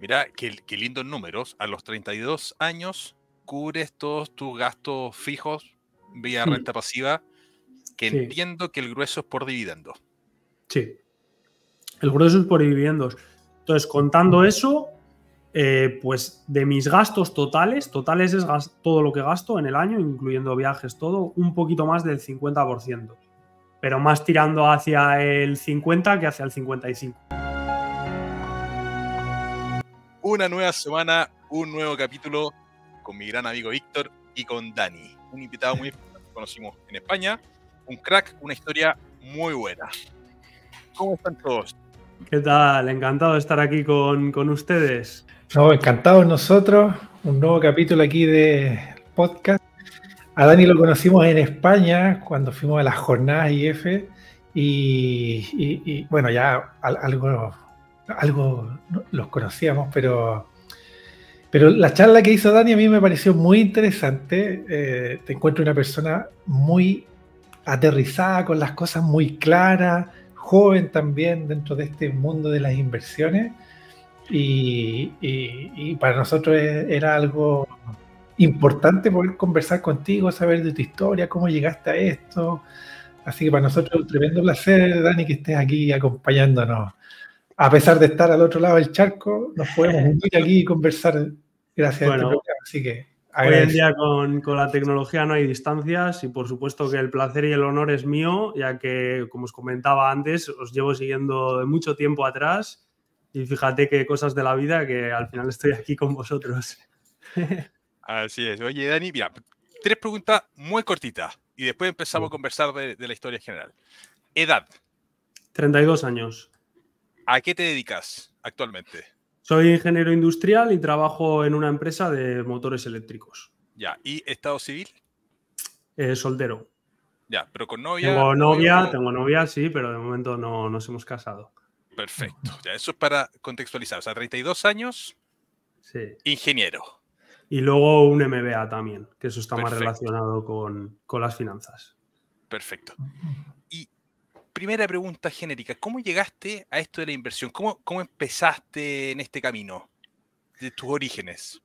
Mira, qué, lindos números. A los 32 años cubres todos tus gastos fijos vía renta pasiva, que entiendo que el grueso es por dividendos. Sí. El grueso es por dividendos. Entonces, contando eso, eh, pues de mis gastos totales, totales es todo lo que gasto en el año, incluyendo viajes, todo, un poquito más del 50%, pero más tirando hacia el 50 que hacia el 55. Una nueva semana, un nuevo capítulo con mi gran amigo Víctor y con Dani. Un invitado muy importante que conocimos en España. Un crack, una historia muy buena. ¿Cómo están todos? ¿Qué tal? Encantado de estar aquí con, ustedes. No, encantados nosotros. Un nuevo capítulo aquí de podcast. A Dani lo conocimos en España cuando fuimos a las jornadas IF y, y bueno, ya algo algo los conocíamos, pero, pero la charla que hizo Dani a mí me pareció muy interesante. Eh, te encuentro una persona muy aterrizada, con las cosas muy claras, joven también dentro de este mundo de las inversiones. Y, y para nosotros era algo importante poder conversar contigo, saber de tu historia, cómo llegaste a esto. Así que para nosotros es un tremendo placer, Dani, que estés aquí acompañándonos a pesar de estar al otro lado del charco, nos podemos unir aquí y conversar gracias a Así que Hoy en día con, la tecnología no hay distancias y por supuesto que el placer y el honor es mío, ya que, como os comentaba antes, os llevo siguiendo de mucho tiempo atrás y fíjate qué cosas de la vida que al final estoy aquí con vosotros. Así es. Oye, Dani, mira, tres preguntas muy cortitas y después empezamos a conversar de, la historia general. Edad. 32 años. ¿A qué te dedicas actualmente? Soy ingeniero industrial y trabajo en una empresa de motores eléctricos. Ya, ¿y estado civil? Eh, soltero. Ya, pero con novia. Tengo novia, tengo novia, sí, pero de momento no nos hemos casado. Perfecto. Ya, eso es para contextualizar. O sea, 32 años, sí. ingeniero. Y luego un MBA también, que eso está más relacionado con, con las finanzas. Perfecto. ¿Y primera pregunta genérica, ¿cómo llegaste a esto de la inversión? ¿Cómo, empezaste en este camino de tus orígenes?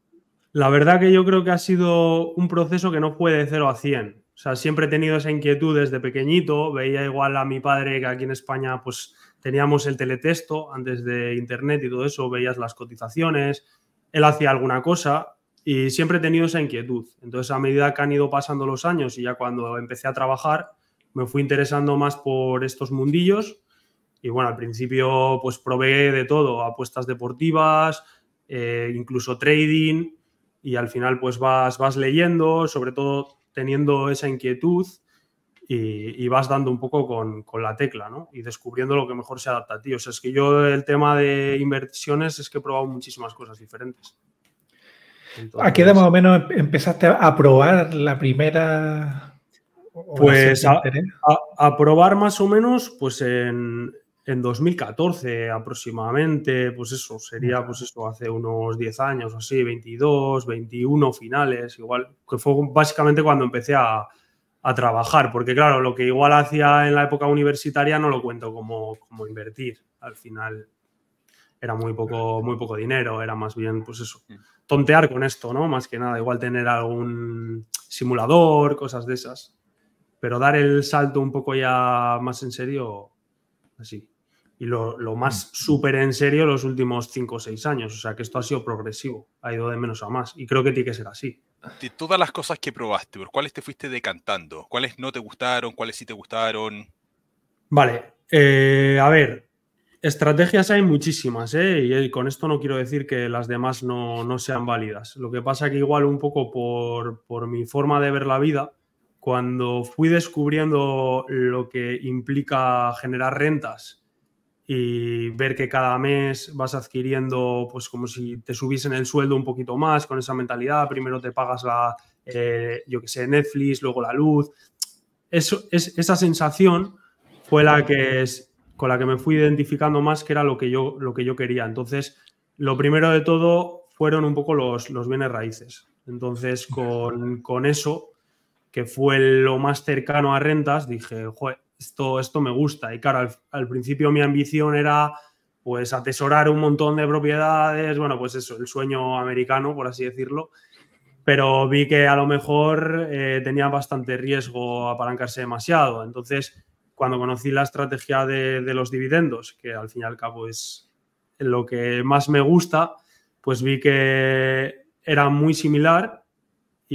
La verdad que yo creo que ha sido un proceso que no puede de 0 a 100. O sea, siempre he tenido esa inquietud desde pequeñito. Veía igual a mi padre que aquí en España pues teníamos el teletexto antes de internet y todo eso, veías las cotizaciones, él hacía alguna cosa y siempre he tenido esa inquietud. Entonces, a medida que han ido pasando los años y ya cuando empecé a trabajar, me fui interesando más por estos mundillos y bueno, al principio pues probé de todo, apuestas deportivas, eh, incluso trading y al final pues vas, vas leyendo, sobre todo teniendo esa inquietud y, vas dando un poco con, con, la tecla, ¿no? Y descubriendo lo que mejor se adapta a ti. O sea, es que yo el tema de inversiones es que he probado muchísimas cosas diferentes. aquí ¿A qué edad más o menos empezaste a probar la primera pues a, probar más o menos, pues en, 2014 aproximadamente, pues eso, sería pues eso, hace unos 10 años o así, 22, 21 finales, igual, que fue básicamente cuando empecé a, trabajar, porque claro, lo que igual hacía en la época universitaria no lo cuento como, como invertir, al final era muy poco, muy poco dinero, era más bien, pues eso, mm. tontear con esto, ¿no? Más que nada, igual tener algún simulador, cosas de esas. Pero dar el salto un poco ya más en serio, así. Y lo, más mm. súper en serio los últimos 5 o 6 años. O sea que esto ha sido progresivo, ha ido de menos a más. Y creo que tiene que ser así. De todas las cosas que probaste, ¿por cuáles te fuiste decantando? ¿Cuáles no te gustaron? ¿Cuáles sí te gustaron? Vale, eh, a ver, estrategias hay muchísimas, ¿eh? y eh, con esto no quiero decir que las demás no, sean válidas. Lo que pasa que igual un poco por, por, mi forma de ver la vida, cuando fui descubriendo lo que implica generar rentas y ver que cada mes vas adquiriendo, pues como si te subiesen el sueldo un poquito más con esa mentalidad, primero te pagas la, eh, yo que sé, Netflix, luego la luz. Eso, es, esa sensación fue la que es, con la que me fui identificando más, que era lo que yo, lo que yo quería. Entonces, lo primero de todo fueron un poco los, los bienes raíces. Entonces, con, con eso que fue lo más cercano a rentas, dije, esto, esto me gusta. Y claro, al, principio mi ambición era pues atesorar un montón de propiedades, bueno, pues eso, el sueño americano, por así decirlo, pero vi que a lo mejor eh, tenía bastante riesgo apalancarse demasiado. Entonces, cuando conocí la estrategia de, de los dividendos, que al fin y al cabo es lo que más me gusta, pues vi que era muy similar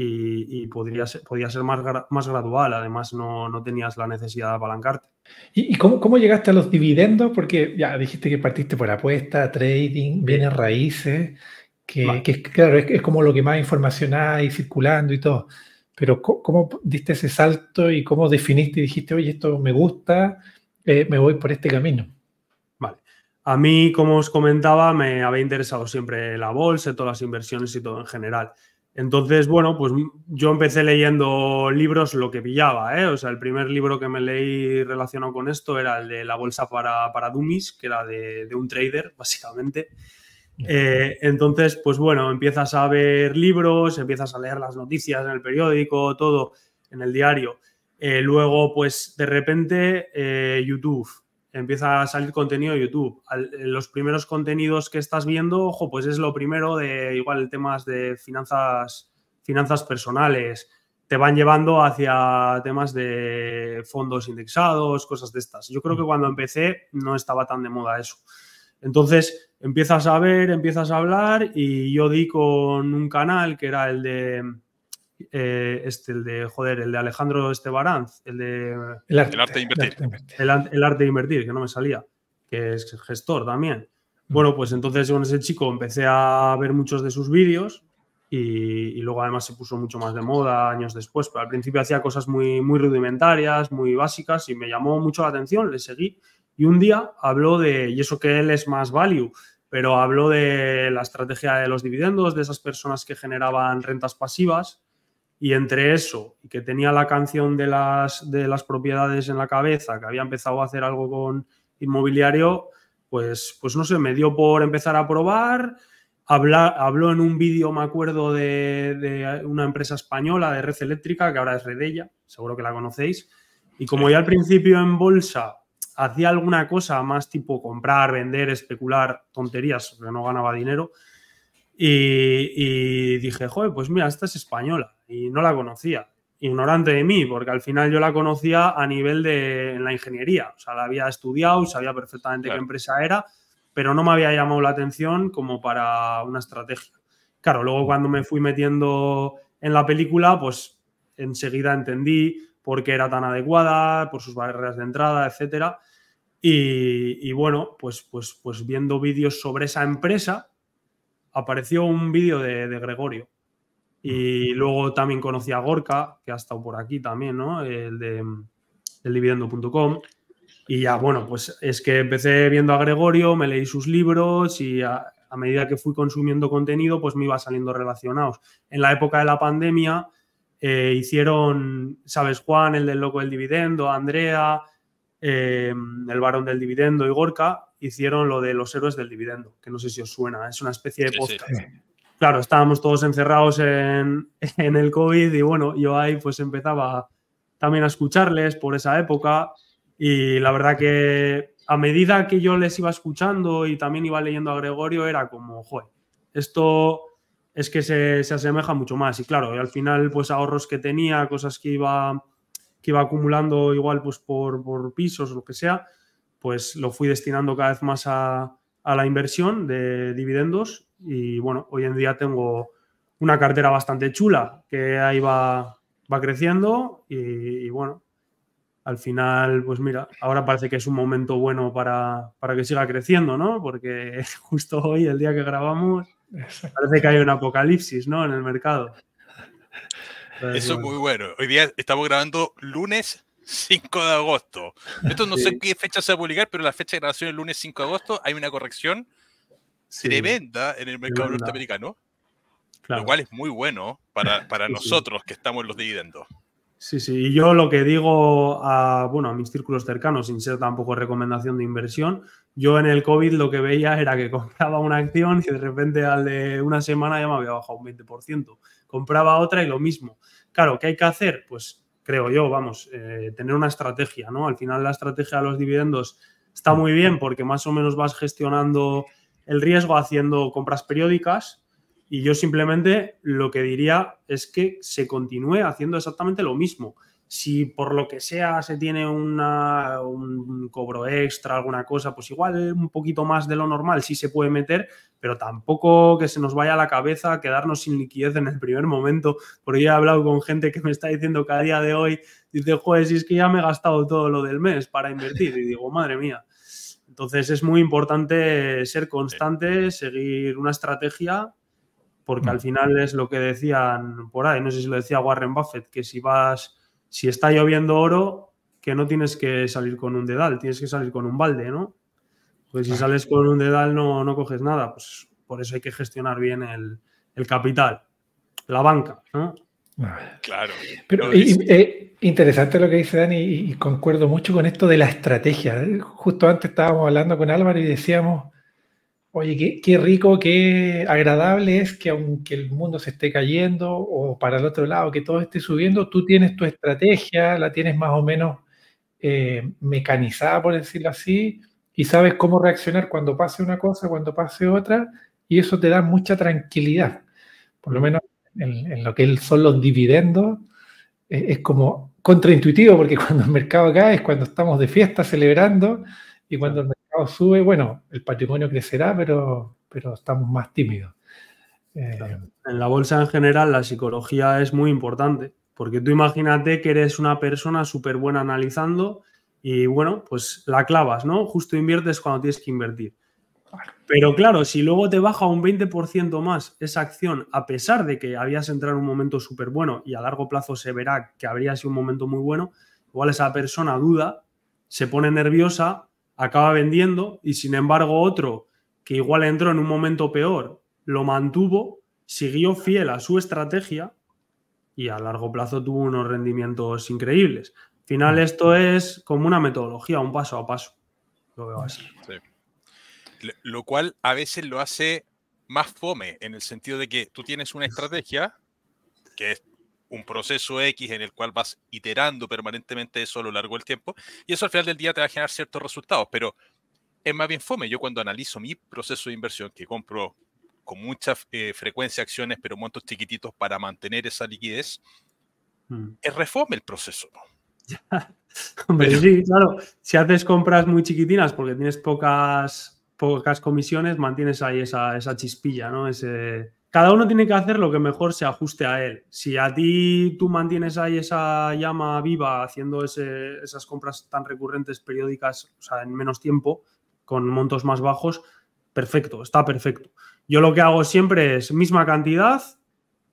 y, y podría, ser, podría ser más, más gradual, además no, no tenías la necesidad de apalancarte. ¿Y, cómo, cómo, llegaste a los dividendos? Porque ya dijiste que partiste por apuesta, trading, bienes raíces, que, claro, es, como lo que más información hay circulando y todo. Pero ¿cómo, diste ese salto y cómo definiste y dijiste, oye, esto me gusta, eh, me voy por este camino? Vale. A mí, como os comentaba, me había interesado siempre la bolsa, todas las inversiones y todo en general. Entonces, bueno, pues yo empecé leyendo libros lo que pillaba, ¿eh? O sea, el primer libro que me leí relacionado con esto era el de La Bolsa para, para Dummies, que era de, un trader, básicamente. Eh, entonces, pues bueno, empiezas a ver libros, empiezas a leer las noticias en el periódico, todo en el diario. Eh, luego, pues de repente, eh, YouTube empieza a salir contenido de YouTube. los primeros contenidos que estás viendo, ojo, pues es lo primero de igual temas de finanzas, finanzas personales. Te van llevando hacia temas de fondos indexados, cosas de estas. Yo creo que mm. cuando empecé no estaba tan de moda eso. Entonces empiezas a ver, empiezas a hablar y yo di con un canal que era el de eh, este, el de, joder, el de Alejandro Estebaranz, el de... El arte, de invertir. El, arte de invertir, que no me salía, que es gestor también. Mm. Bueno, pues entonces con ese chico empecé a ver muchos de sus vídeos y, luego además se puso mucho más de moda años después, pero al principio hacía cosas muy, muy rudimentarias, muy básicas y me llamó mucho la atención, le seguí y un día habló de, y eso que él es más value, pero habló de la estrategia de los dividendos, de esas personas que generaban rentas pasivas y entre eso, y que tenía la canción de las, de las propiedades en la cabeza, que había empezado a hacer algo con inmobiliario, pues, pues no sé, me dio por empezar a probar. habló en un vídeo, me acuerdo, de, una empresa española de red eléctrica, que ahora es Redella, seguro que la conocéis. Y como ya al principio en bolsa hacía alguna cosa más tipo comprar, vender, especular, tonterías, que no ganaba dinero, y, y dije, joder, pues mira, esta es española y no la conocía. Ignorante de mí, porque al final yo la conocía a nivel de en la ingeniería. O sea, la había estudiado, sabía perfectamente qué empresa era, pero no me había llamado la atención como para una estrategia. Claro, luego cuando me fui metiendo en la película, pues enseguida entendí por qué era tan adecuada, por sus barreras de entrada, etcétera. Y, bueno, pues, pues, pues viendo vídeos sobre esa empresa, apareció un vídeo de, de Gregorio y luego también conocí a Gorka, que ha estado por aquí también, ¿no? El de eldividendo.com. Y ya, bueno, pues es que empecé viendo a Gregorio, me leí sus libros y a, medida que fui consumiendo contenido, pues me iba saliendo relacionados. En la época de la pandemia eh, hicieron, ¿sabes? Juan, el del loco del dividendo, Andrea, eh, el varón del dividendo y Gorka, hicieron lo de los héroes del dividendo, que no sé si os suena, ¿eh? es una especie de podcast claro, estábamos todos encerrados en, el COVID y bueno, yo ahí pues empezaba también a escucharles por esa época y la verdad que a medida que yo les iba escuchando y también iba leyendo a Gregorio era como, joder, esto es que se, asemeja mucho más y claro, al final pues ahorros que tenía, cosas que iba, que iba acumulando igual pues por, pisos o lo que sea, pues lo fui destinando cada vez más a, a la inversión de dividendos y bueno, hoy en día tengo una cartera bastante chula que ahí va, va creciendo y, bueno, al final, pues mira, ahora parece que es un momento bueno para, que siga creciendo, ¿no? Porque justo hoy, el día que grabamos, parece que hay un apocalipsis, ¿no? En el mercado. Eso es muy bueno. Hoy día estamos grabando lunes 5 de agosto. Esto no sé qué fecha se va a publicar, pero la fecha de grabación es lunes 5 de agosto hay una corrección se venda en el mercado norteamericano, lo cual es muy bueno para, nosotros que estamos en los dividendos. Sí, sí, y yo lo que digo a, bueno, a mis círculos cercanos, sin ser tampoco recomendación de inversión, yo en el COVID lo que veía era que compraba una acción y de repente al de una semana ya me había bajado un 20%, compraba otra y lo mismo. Claro, ¿qué hay que hacer? Pues creo yo, vamos, eh, tener una estrategia, ¿no? Al final la estrategia de los dividendos está muy bien porque más o menos vas gestionando el riesgo haciendo compras periódicas y yo simplemente lo que diría es que se continúe haciendo exactamente lo mismo. Si por lo que sea se tiene un cobro extra, alguna cosa, pues igual un poquito más de lo normal sí se puede meter, pero tampoco que se nos vaya a la cabeza quedarnos sin liquidez en el primer momento, porque yo he hablado con gente que me está diciendo cada día de hoy dice, joder, si es que ya me he gastado todo lo del mes para invertir, y digo, madre mía. Entonces es muy importante ser constante, seguir una estrategia, porque mm. al final es lo que decían por ahí, no sé si lo decía Warren Buffett, que si vas, si está lloviendo oro, que no tienes que salir con un dedal, tienes que salir con un balde, ¿no? Pues si sales con un dedal no, no coges nada, pues por eso hay que gestionar bien el, el capital, la banca, ¿no? Claro. Pero es eh, interesante lo que dice Dani y, concuerdo mucho con esto de la estrategia. Justo antes estábamos hablando con Álvaro y decíamos, oye, qué, rico, qué agradable es que aunque el mundo se esté cayendo o para el otro lado, que todo esté subiendo, tú tienes tu estrategia, la tienes más o menos eh, mecanizada, por decirlo así, y sabes cómo reaccionar cuando pase una cosa, cuando pase otra, y eso te da mucha tranquilidad. Por lo menos en, lo que son los dividendos, eh, es como contraintuitivo, porque cuando el mercado cae es cuando estamos de fiesta celebrando y cuando el mercado sube, bueno, el patrimonio crecerá, pero, pero estamos más tímidos. Eh, en la bolsa en general la psicología es muy importante, porque tú imagínate que eres una persona súper buena analizando y bueno, pues la clavas, ¿no? Justo inviertes cuando tienes que invertir. Pero claro, si luego te baja un 20% más esa acción, a pesar de que habías entrado en un momento súper bueno y a largo plazo se verá que habría sido un momento muy bueno, igual esa persona duda, se pone nerviosa, acaba vendiendo y sin embargo otro que igual entró en un momento peor, lo mantuvo, siguió fiel a su estrategia y a largo plazo tuvo unos rendimientos increíbles. Al final mm. esto es como una metodología, un paso a paso. Lo veo así. Sí. Lo cual a veces lo hace más fome, en el sentido de que tú tienes una estrategia, que es un proceso X en el cual vas iterando permanentemente eso a lo largo del tiempo, y eso al final del día te va a generar ciertos resultados, pero es más bien fome. Yo cuando analizo mi proceso de inversión, que compro con mucha eh, frecuencia acciones, pero montos chiquititos para mantener esa liquidez, mm. es reforme el proceso. sí, claro. Si haces compras muy chiquitinas porque tienes pocas pocas comisiones, mantienes ahí esa, chispilla, ¿no? Ese, cada uno tiene que hacer lo que mejor se ajuste a él. Si a ti tú mantienes ahí esa llama viva haciendo esas compras tan recurrentes, periódicas, o sea, en menos tiempo, con montos más bajos, perfecto, está perfecto. Yo lo que hago siempre es misma cantidad,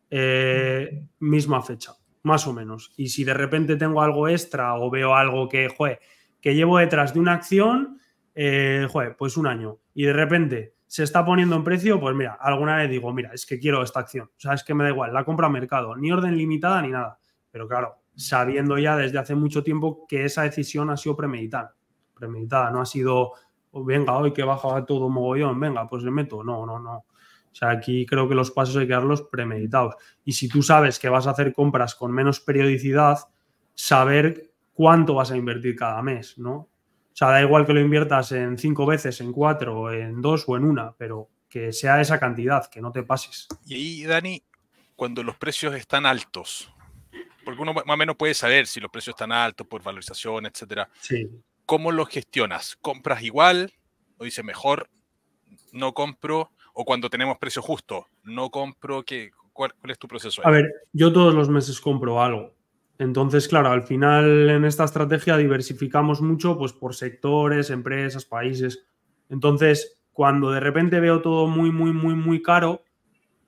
eh, misma fecha, más o menos. Y si de repente tengo algo extra o veo algo que, joder, que llevo detrás de una acción, eh, joder, pues un año, y de repente se está poniendo en precio, pues mira, alguna vez digo, mira, es que quiero esta acción. O sea, es que me da igual, la compra a mercado, ni orden limitada ni nada. Pero claro, sabiendo ya desde hace mucho tiempo que esa decisión ha sido premeditada. Premeditada, no ha sido, oh, venga, hoy que baja todo mogollón, venga, pues le meto. No, no, no. O sea, aquí creo que los pasos hay que darlos premeditados. Y si tú sabes que vas a hacer compras con menos periodicidad, saber cuánto vas a invertir cada mes, ¿no? O sea, da igual que lo inviertas en cinco veces, en cuatro, en dos o en una, pero que sea esa cantidad, que no te pases. Y ahí, Dani, cuando los precios están altos, porque uno más o menos puede saber si los precios están altos por valorización, etcétera. Sí. ¿Cómo los gestionas? ¿Compras igual? ¿O dice mejor no compro? ¿O cuando tenemos precio justo, no compro? ¿qué, cuál, es tu proceso? A ver, yo todos los meses compro algo. Entonces, claro, al final en esta estrategia diversificamos mucho pues, por sectores, empresas, países. Entonces, cuando de repente veo todo muy, muy, muy, muy caro,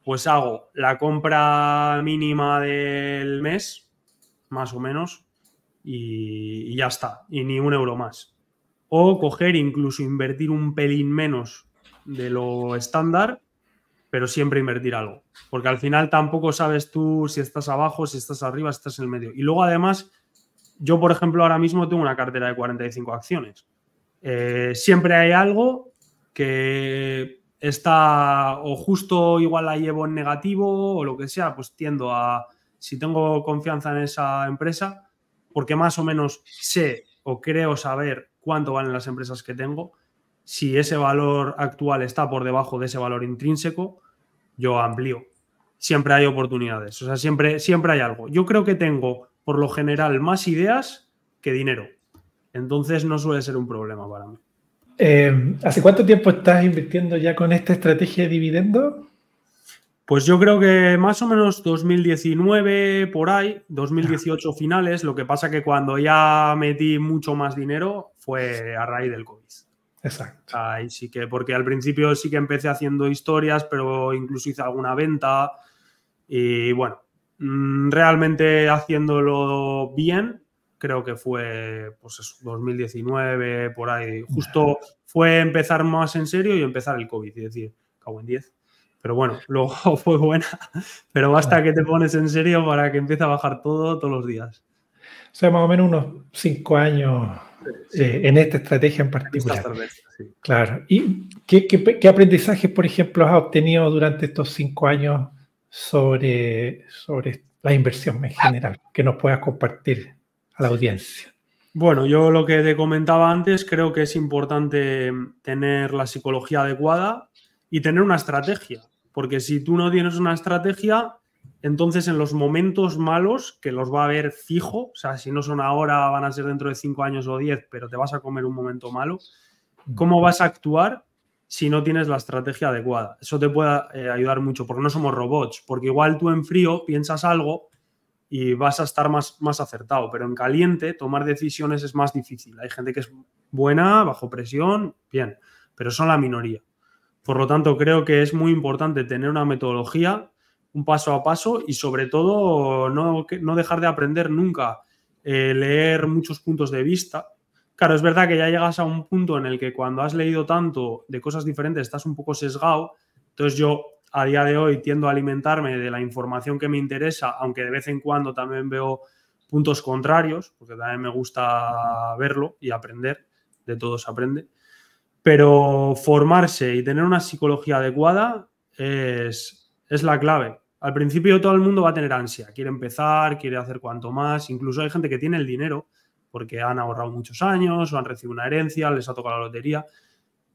pues hago la compra mínima del mes, más o menos, y, y ya está, y ni un euro más. O coger, incluso invertir un pelín menos de lo estándar pero siempre invertir algo, porque al final tampoco sabes tú si estás abajo, si estás arriba, si estás en el medio. Y luego además, yo por ejemplo ahora mismo tengo una cartera de 45 acciones. Eh, siempre hay algo que está o justo igual la llevo en negativo o lo que sea, pues tiendo a, si tengo confianza en esa empresa, porque más o menos sé o creo saber cuánto valen las empresas que tengo, si ese valor actual está por debajo de ese valor intrínseco, yo amplío. Siempre hay oportunidades, o sea, siempre, siempre hay algo. Yo creo que tengo, por lo general, más ideas que dinero. Entonces no suele ser un problema para mí. Eh, ¿Hace cuánto tiempo estás invirtiendo ya con esta estrategia de dividendo? Pues yo creo que más o menos 2019 por ahí, 2018 finales, lo que pasa que cuando ya metí mucho más dinero fue a raíz del COVID. Exacto. sí que, porque al principio sí que empecé haciendo historias, pero incluso hice alguna venta. Y bueno, mm, realmente haciéndolo bien, creo que fue pues 2019, por ahí. Justo fue empezar más en serio y empezar el COVID, es decir, cago en 10. Pero bueno, luego fue buena. Pero basta que te pones en serio para que empiece a bajar todo todos los días. O sea, más o menos unos 5 años en esta estrategia en particular. Claro. ¿Y qué, aprendizaje, por ejemplo, has obtenido durante estos cinco años sobre, sobre la inversión en general que nos puedas compartir a la audiencia? Bueno, yo lo que te comentaba antes, creo que es importante tener la psicología adecuada y tener una estrategia, porque si tú no tienes una estrategia, entonces, en los momentos malos, que los va a ver fijo, o sea, si no son ahora, van a ser dentro de cinco años o 10, pero te vas a comer un momento malo, ¿cómo vas a actuar si no tienes la estrategia adecuada? Eso te puede eh, ayudar mucho, porque no somos robots, porque igual tú en frío piensas algo y vas a estar más, más acertado, pero en caliente tomar decisiones es más difícil. Hay gente que es buena, bajo presión, bien, pero son la minoría. Por lo tanto, creo que es muy importante tener una metodología un paso a paso y sobre todo no, dejar de aprender nunca, eh, leer muchos puntos de vista. Claro, es verdad que ya llegas a un punto en el que cuando has leído tanto de cosas diferentes estás un poco sesgado. Entonces yo a día de hoy tiendo a alimentarme de la información que me interesa, aunque de vez en cuando también veo puntos contrarios, porque también me gusta verlo y aprender, de todo se aprende. Pero formarse y tener una psicología adecuada es es la clave. Al principio todo el mundo va a tener ansia, quiere empezar, quiere hacer cuanto más, incluso hay gente que tiene el dinero porque han ahorrado muchos años o han recibido una herencia, les ha tocado la lotería,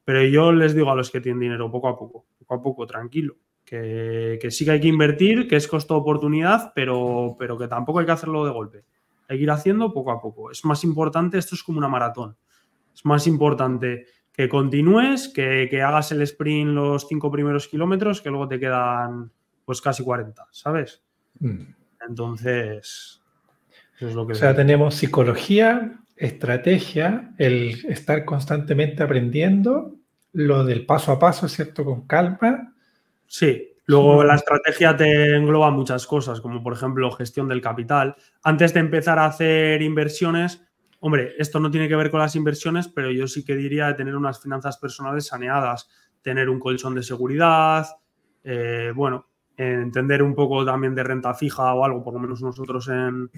pero yo les digo a los que tienen dinero poco a poco, poco a poco, tranquilo, que, sí que hay que invertir, que es costo oportunidad, pero, pero que tampoco hay que hacerlo de golpe, hay que ir haciendo poco a poco. Es más importante, esto es como una maratón, es más importante que continúes, que, hagas el sprint los cinco primeros kilómetros, que luego te quedan pues casi 40, ¿sabes? Mm. Entonces, eso es lo que... O sea, tenemos psicología, estrategia, el estar constantemente aprendiendo, lo del paso a paso, ¿cierto? Con calma. Sí. Luego la estrategia te engloba muchas cosas, como por ejemplo gestión del capital. Antes de empezar a hacer inversiones, Hombre, esto no tiene que ver con las inversiones, pero yo sí que diría de tener unas finanzas personales saneadas, tener un colchón de seguridad, eh, bueno, entender un poco también de renta fija o algo, por lo menos nosotros en,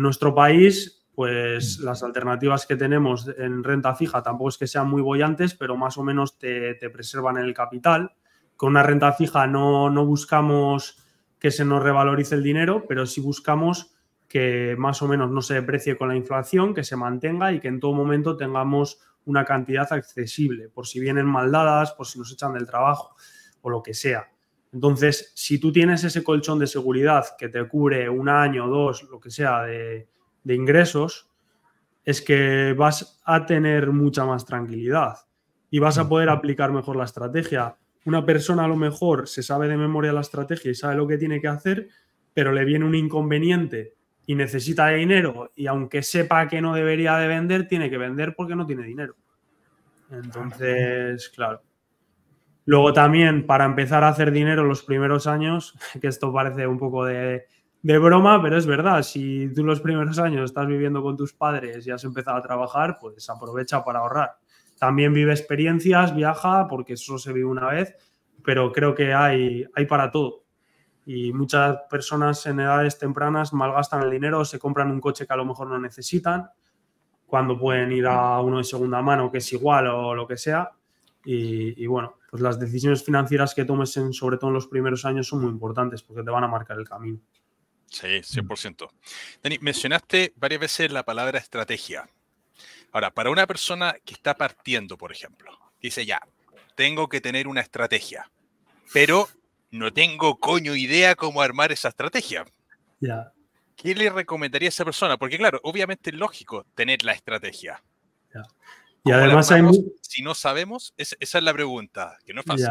nuestro país, pues mm. las alternativas que tenemos en renta fija tampoco es que sean muy bollantes, pero más o menos te, preservan el capital. Con una renta fija no, no buscamos que se nos revalorice el dinero, pero sí buscamos que más o menos no se deprecie con la inflación, que se mantenga y que en todo momento tengamos una cantidad accesible, por si vienen maldadas, por si nos echan del trabajo o lo que sea. Entonces, si tú tienes ese colchón de seguridad que te cubre un año, dos, lo que sea de, de ingresos, es que vas a tener mucha más tranquilidad y vas a poder aplicar mejor la estrategia. Una persona a lo mejor se sabe de memoria la estrategia y sabe lo que tiene que hacer, pero le viene un inconveniente necesita dinero y aunque sepa que no debería de vender, tiene que vender porque no tiene dinero. Entonces, claro. Luego también para empezar a hacer dinero los primeros años, que esto parece un poco de, de broma, pero es verdad, si tú los primeros años estás viviendo con tus padres y has empezado a trabajar, pues aprovecha para ahorrar. También vive experiencias, viaja, porque eso se vive una vez, pero creo que hay, hay para todo y muchas personas en edades tempranas malgastan el dinero, se compran un coche que a lo mejor no necesitan, cuando pueden ir a uno de segunda mano que es igual o lo que sea. Y, bueno, pues las decisiones financieras que tomes, sobre todo en los primeros años, son muy importantes porque te van a marcar el camino. Sí, 100%. Dani, mencionaste varias veces la palabra estrategia. Ahora, para una persona que está partiendo, por ejemplo, dice ya, tengo que tener una estrategia, pero no tengo coño idea cómo armar esa estrategia. ¿Qué le recomendaría a esa persona? Porque claro, obviamente es lógico tener la estrategia. Y además hay... Si no sabemos, esa es la pregunta, que no es fácil.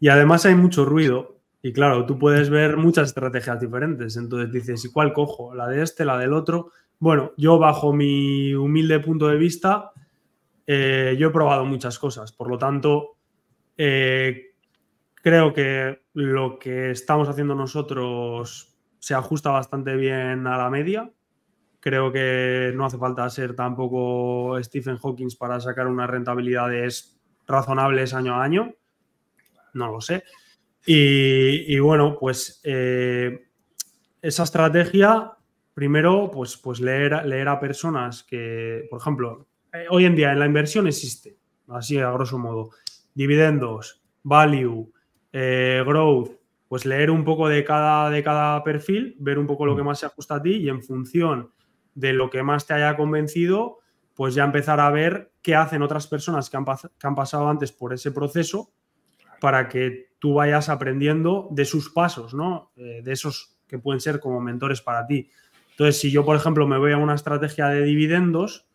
Y además hay mucho ruido. Y claro, tú puedes ver muchas estrategias diferentes. Entonces dices, ¿y cuál cojo? ¿La de este, la del otro? Bueno, yo bajo mi humilde punto de vista, eh, yo he probado muchas cosas. Por lo tanto, eh, Creo que lo que estamos haciendo nosotros se ajusta bastante bien a la media. Creo que no hace falta ser tampoco Stephen Hawking para sacar unas rentabilidades razonables año a año. No lo sé. Y, bueno, pues eh, esa estrategia, primero, pues, pues leer, leer a personas que, por ejemplo, eh, hoy en día en la inversión existe, así a grosso modo, dividendos, value, eh, growth, pues leer un poco de cada, de cada perfil, ver un poco lo que mm. más se ajusta a ti y en función de lo que más te haya convencido, pues ya empezar a ver qué hacen otras personas que han, que han pasado antes por ese proceso para que tú vayas aprendiendo de sus pasos, ¿no? Eh, de esos que pueden ser como mentores para ti. Entonces, si yo, por ejemplo, me voy a una estrategia de dividendos,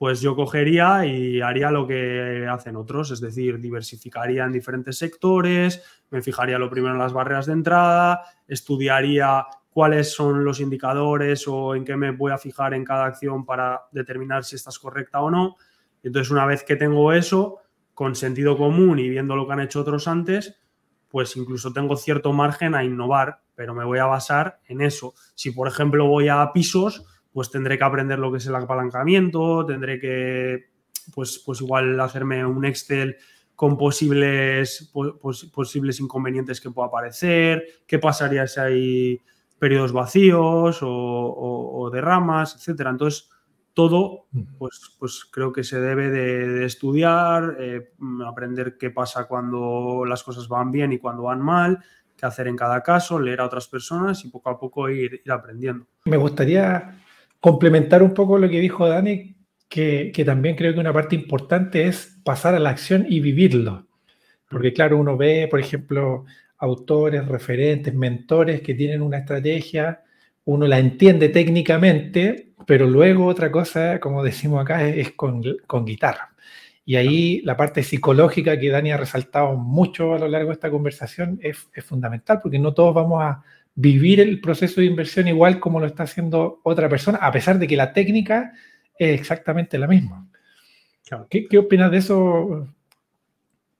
pues yo cogería y haría lo que hacen otros, es decir, diversificaría en diferentes sectores, me fijaría lo primero en las barreras de entrada, estudiaría cuáles son los indicadores o en qué me voy a fijar en cada acción para determinar si esta es correcta o no. Entonces, una vez que tengo eso, con sentido común y viendo lo que han hecho otros antes, pues incluso tengo cierto margen a innovar, pero me voy a basar en eso. Si, por ejemplo, voy a pisos, pues tendré que aprender lo que es el apalancamiento, tendré que, pues, pues igual hacerme un Excel con posibles, posibles inconvenientes que pueda aparecer, qué pasaría si hay periodos vacíos o, derramas, etcétera. Entonces, todo, pues, pues creo que se debe de, estudiar, eh, aprender qué pasa cuando las cosas van bien y cuando van mal, qué hacer en cada caso, leer a otras personas y poco a poco ir aprendiendo. Me gustaría complementar un poco lo que dijo Dani, que, también creo que una parte importante es pasar a la acción y vivirlo. Porque claro, uno ve, por ejemplo, autores, referentes, mentores que tienen una estrategia, uno la entiende técnicamente, pero luego otra cosa, como decimos acá, es, con, guitarra. Y ahí la parte psicológica que Dani ha resaltado mucho a lo largo de esta conversación es fundamental, porque no todos vamos a, vivir el proceso de inversión igual como lo está haciendo otra persona, a pesar de que la técnica es exactamente la misma. ¿Qué, opinas de eso?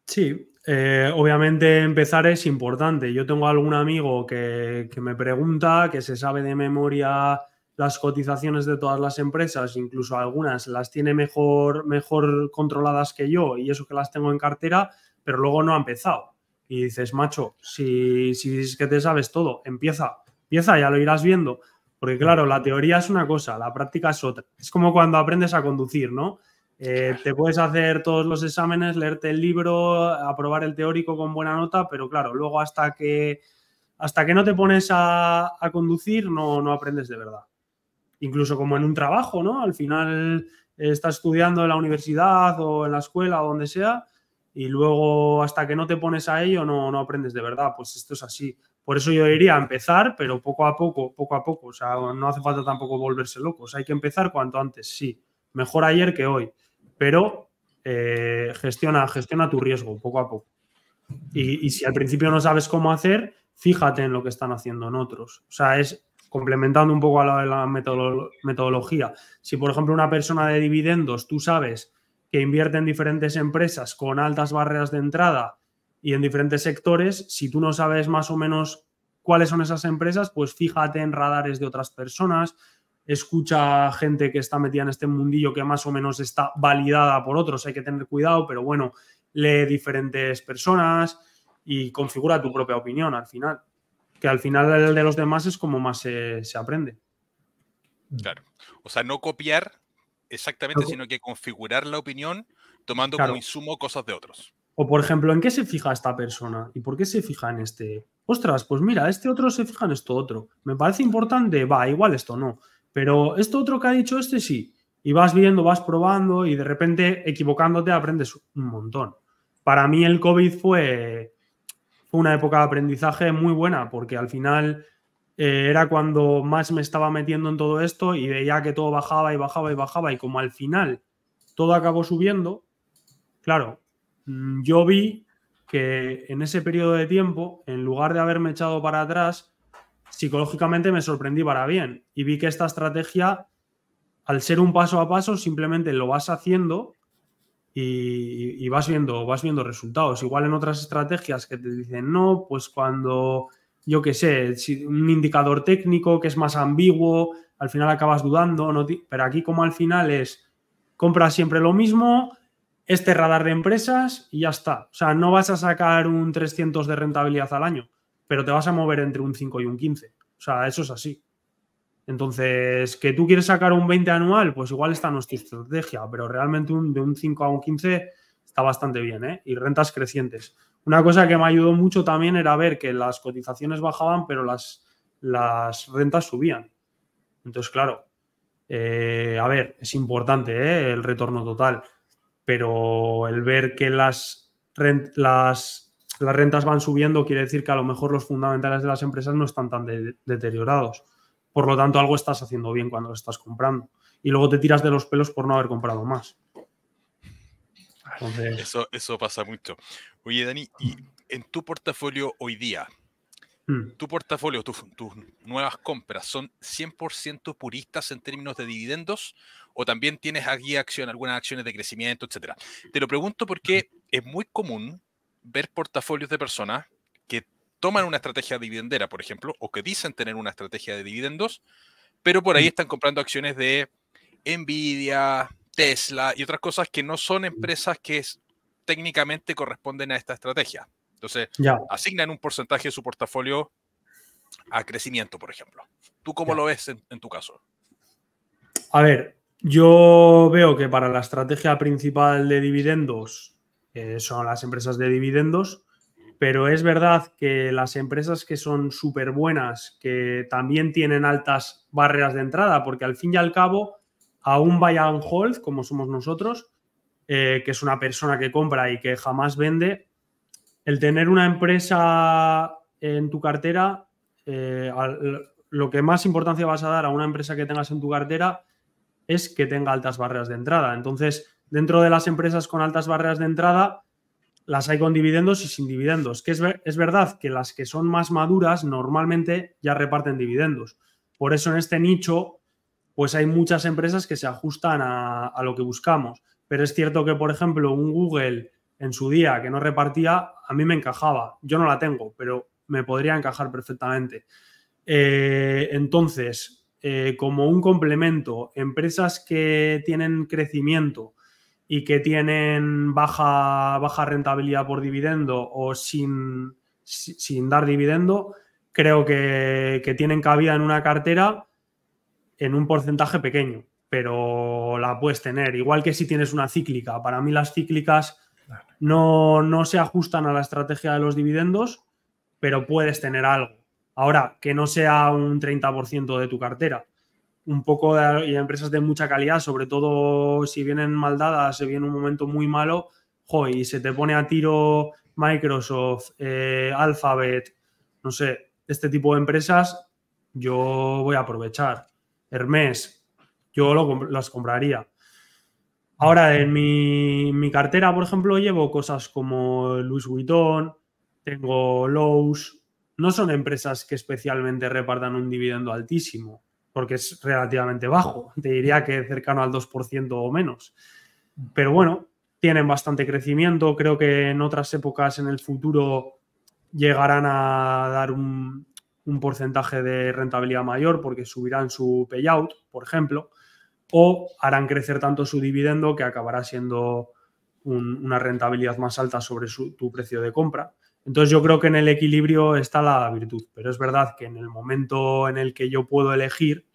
Sí, eh, obviamente empezar es importante. Yo tengo algún amigo que, que, me pregunta, que se sabe de memoria las cotizaciones de todas las empresas, incluso algunas las tiene mejor, mejor controladas que yo y eso que las tengo en cartera, pero luego no ha empezado. Y dices, macho, si, si es que te sabes todo, empieza, empieza, ya lo irás viendo. Porque claro, la teoría es una cosa, la práctica es otra. Es como cuando aprendes a conducir, ¿no? Eh, te puedes hacer todos los exámenes, leerte el libro, aprobar el teórico con buena nota, pero claro, luego hasta que, hasta que no te pones a, conducir no, no aprendes de verdad. Incluso como en un trabajo, ¿no? Al final eh, estás estudiando en la universidad o en la escuela o donde sea y luego hasta que no te pones a ello no, no aprendes de verdad, pues esto es así. Por eso yo diría empezar, pero poco a poco, poco a poco, o sea, no hace falta tampoco volverse locos, hay que empezar cuanto antes, sí, mejor ayer que hoy, pero eh, gestiona, gestiona tu riesgo poco a poco. Y, si al principio no sabes cómo hacer, fíjate en lo que están haciendo en otros. O sea, es complementando un poco a la, metodología. Si, por ejemplo, una persona de dividendos, tú sabes que invierte en diferentes empresas con altas barreras de entrada y en diferentes sectores, si tú no sabes más o menos cuáles son esas empresas, pues fíjate en radares de otras personas, escucha gente que está metida en este mundillo que más o menos está validada por otros, hay que tener cuidado, pero bueno, lee diferentes personas y configura tu propia opinión al final, que al final el de los demás es como más se, se aprende. Claro, o sea, no copiar exactamente, sino que configurar la opinión tomando como insumo cosas de otros. O por ejemplo, ¿en qué se fija esta persona? ¿Y por qué se fija en este? Ostras, pues mira, este otro se fija en esto otro. Me parece importante, va, igual esto no. Pero esto otro que ha dicho este sí. Y vas viendo, vas probando y de repente equivocándote aprendes un montón. Para mí el COVID fue una época de aprendizaje muy buena porque al final eh, era cuando más me estaba metiendo en todo esto y veía que todo bajaba y bajaba y bajaba y como al final todo acabó subiendo, claro, mm, yo vi que en ese periodo de tiempo, en lugar de haberme echado para atrás, psicológicamente me sorprendí para bien y vi que esta estrategia, al ser un paso a paso, simplemente lo vas haciendo y, vas, viendo, vas viendo resultados. Igual en otras estrategias que te dicen, no, pues cuando yo qué sé, si un indicador técnico que es más ambiguo, al final acabas dudando, pero aquí como al final es, compras siempre lo mismo, este radar de empresas y ya está. O sea, no vas a sacar un 300 de rentabilidad al año, pero te vas a mover entre un 5 y un 15. O sea, eso es así. Entonces, que tú quieres sacar un 20 anual, pues igual está nuestra estrategia, pero realmente un, de un 5 a un 15 está bastante bien, ¿eh? Y rentas crecientes. Una cosa que me ayudó mucho también era ver que las cotizaciones bajaban, pero las, rentas subían. Entonces, claro, eh, a ver, es importante ¿eh? el retorno total, pero el ver que las, rentas van subiendo quiere decir que a lo mejor los fundamentales de las empresas no están tan deteriorados. Por lo tanto, algo estás haciendo bien cuando lo estás comprando. Y luego te tiras de los pelos por no haber comprado más. Eso, eso pasa mucho. Oye, Dani, y en tu portafolio hoy día, hmm. tu portafolio, tus nuevas compras, ¿son 100% puristas en términos de dividendos o también tienes aquí acción, algunas acciones de crecimiento, etcétera? Te lo pregunto porque es muy común ver portafolios de personas que toman una estrategia dividendera, por ejemplo, o que dicen tener una estrategia de dividendos, pero por ahí mm. están comprando acciones de Nvidia, Tesla y otras cosas que no son empresas que técnicamente corresponden a esta estrategia. Entonces, asignan un porcentaje de su portafolio a crecimiento, por ejemplo. ¿Tú cómo lo ves en, tu caso? A ver, yo veo que para la estrategia principal de dividendos eh, son las empresas de dividendos, pero es verdad que las empresas que son súper buenas, que también tienen altas barreras de entrada, porque al fin y al cabo a un buy and hold, como somos nosotros, eh, que es una persona que compra y que jamás vende, el tener una empresa en tu cartera, eh, lo que más importancia vas a dar a una empresa que tengas en tu cartera es que tenga altas barreras de entrada. Entonces, dentro de las empresas con altas barreras de entrada, las hay con dividendos y sin dividendos. Que es, es verdad que las que son más maduras normalmente ya reparten dividendos. Por eso en este nicho pues hay muchas empresas que se ajustan a, lo que buscamos. Pero es cierto que, por ejemplo, un Google en su día que no repartía, a mí me encajaba. Yo no la tengo, pero me podría encajar perfectamente. Eh, entonces, eh, como un complemento, empresas que tienen crecimiento y que tienen baja, baja rentabilidad por dividendo o sin, sin dar dividendo, creo que, que tienen cabida en una cartera en un porcentaje pequeño, pero la puedes tener. Igual que si tienes una cíclica. Para mí las cíclicas no, se ajustan a la estrategia de los dividendos, pero puedes tener algo. Ahora, que no sea un 30% de tu cartera. Un poco de, empresas de mucha calidad, sobre todo si vienen mal dadas, si viene un momento muy malo, jo, y se te pone a tiro Microsoft, eh, Alphabet, no sé, este tipo de empresas, yo voy a aprovechar. Hermes, yo las compraría. Ahora, en mi, mi, cartera, por ejemplo, llevo cosas como Louis Vuitton, tengo Lowe's. No son empresas que especialmente repartan un dividendo altísimo, porque es relativamente bajo. Te diría que cercano al 2% o menos. Pero bueno, tienen bastante crecimiento. Creo que en otras épocas en el futuro llegarán a dar un, un porcentaje de rentabilidad mayor porque subirán su payout, por ejemplo, o harán crecer tanto su dividendo que acabará siendo una rentabilidad más alta sobre su, tu precio de compra. Entonces yo creo que en el equilibrio está la virtud, pero es verdad que en el momento en el que yo puedo elegir,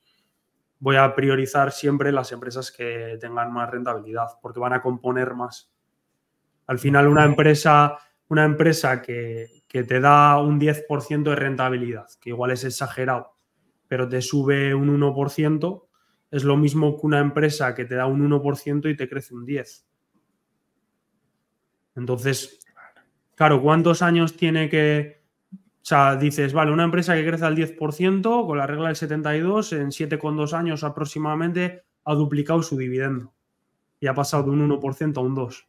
voy a priorizar siempre las empresas que tengan más rentabilidad, porque van a componer más. Al final, una empresa, una empresa que, que te da un 10% de rentabilidad, que igual es exagerado, pero te sube un 1%, es lo mismo que una empresa que te da un 1% y te crece un 10%. Entonces, claro, ¿cuántos años tiene que... O sea, dices, vale, una empresa que crece al 10% con la regla del 72, en 7,2 años aproximadamente ha duplicado su dividendo y ha pasado de un 1% a un 2%.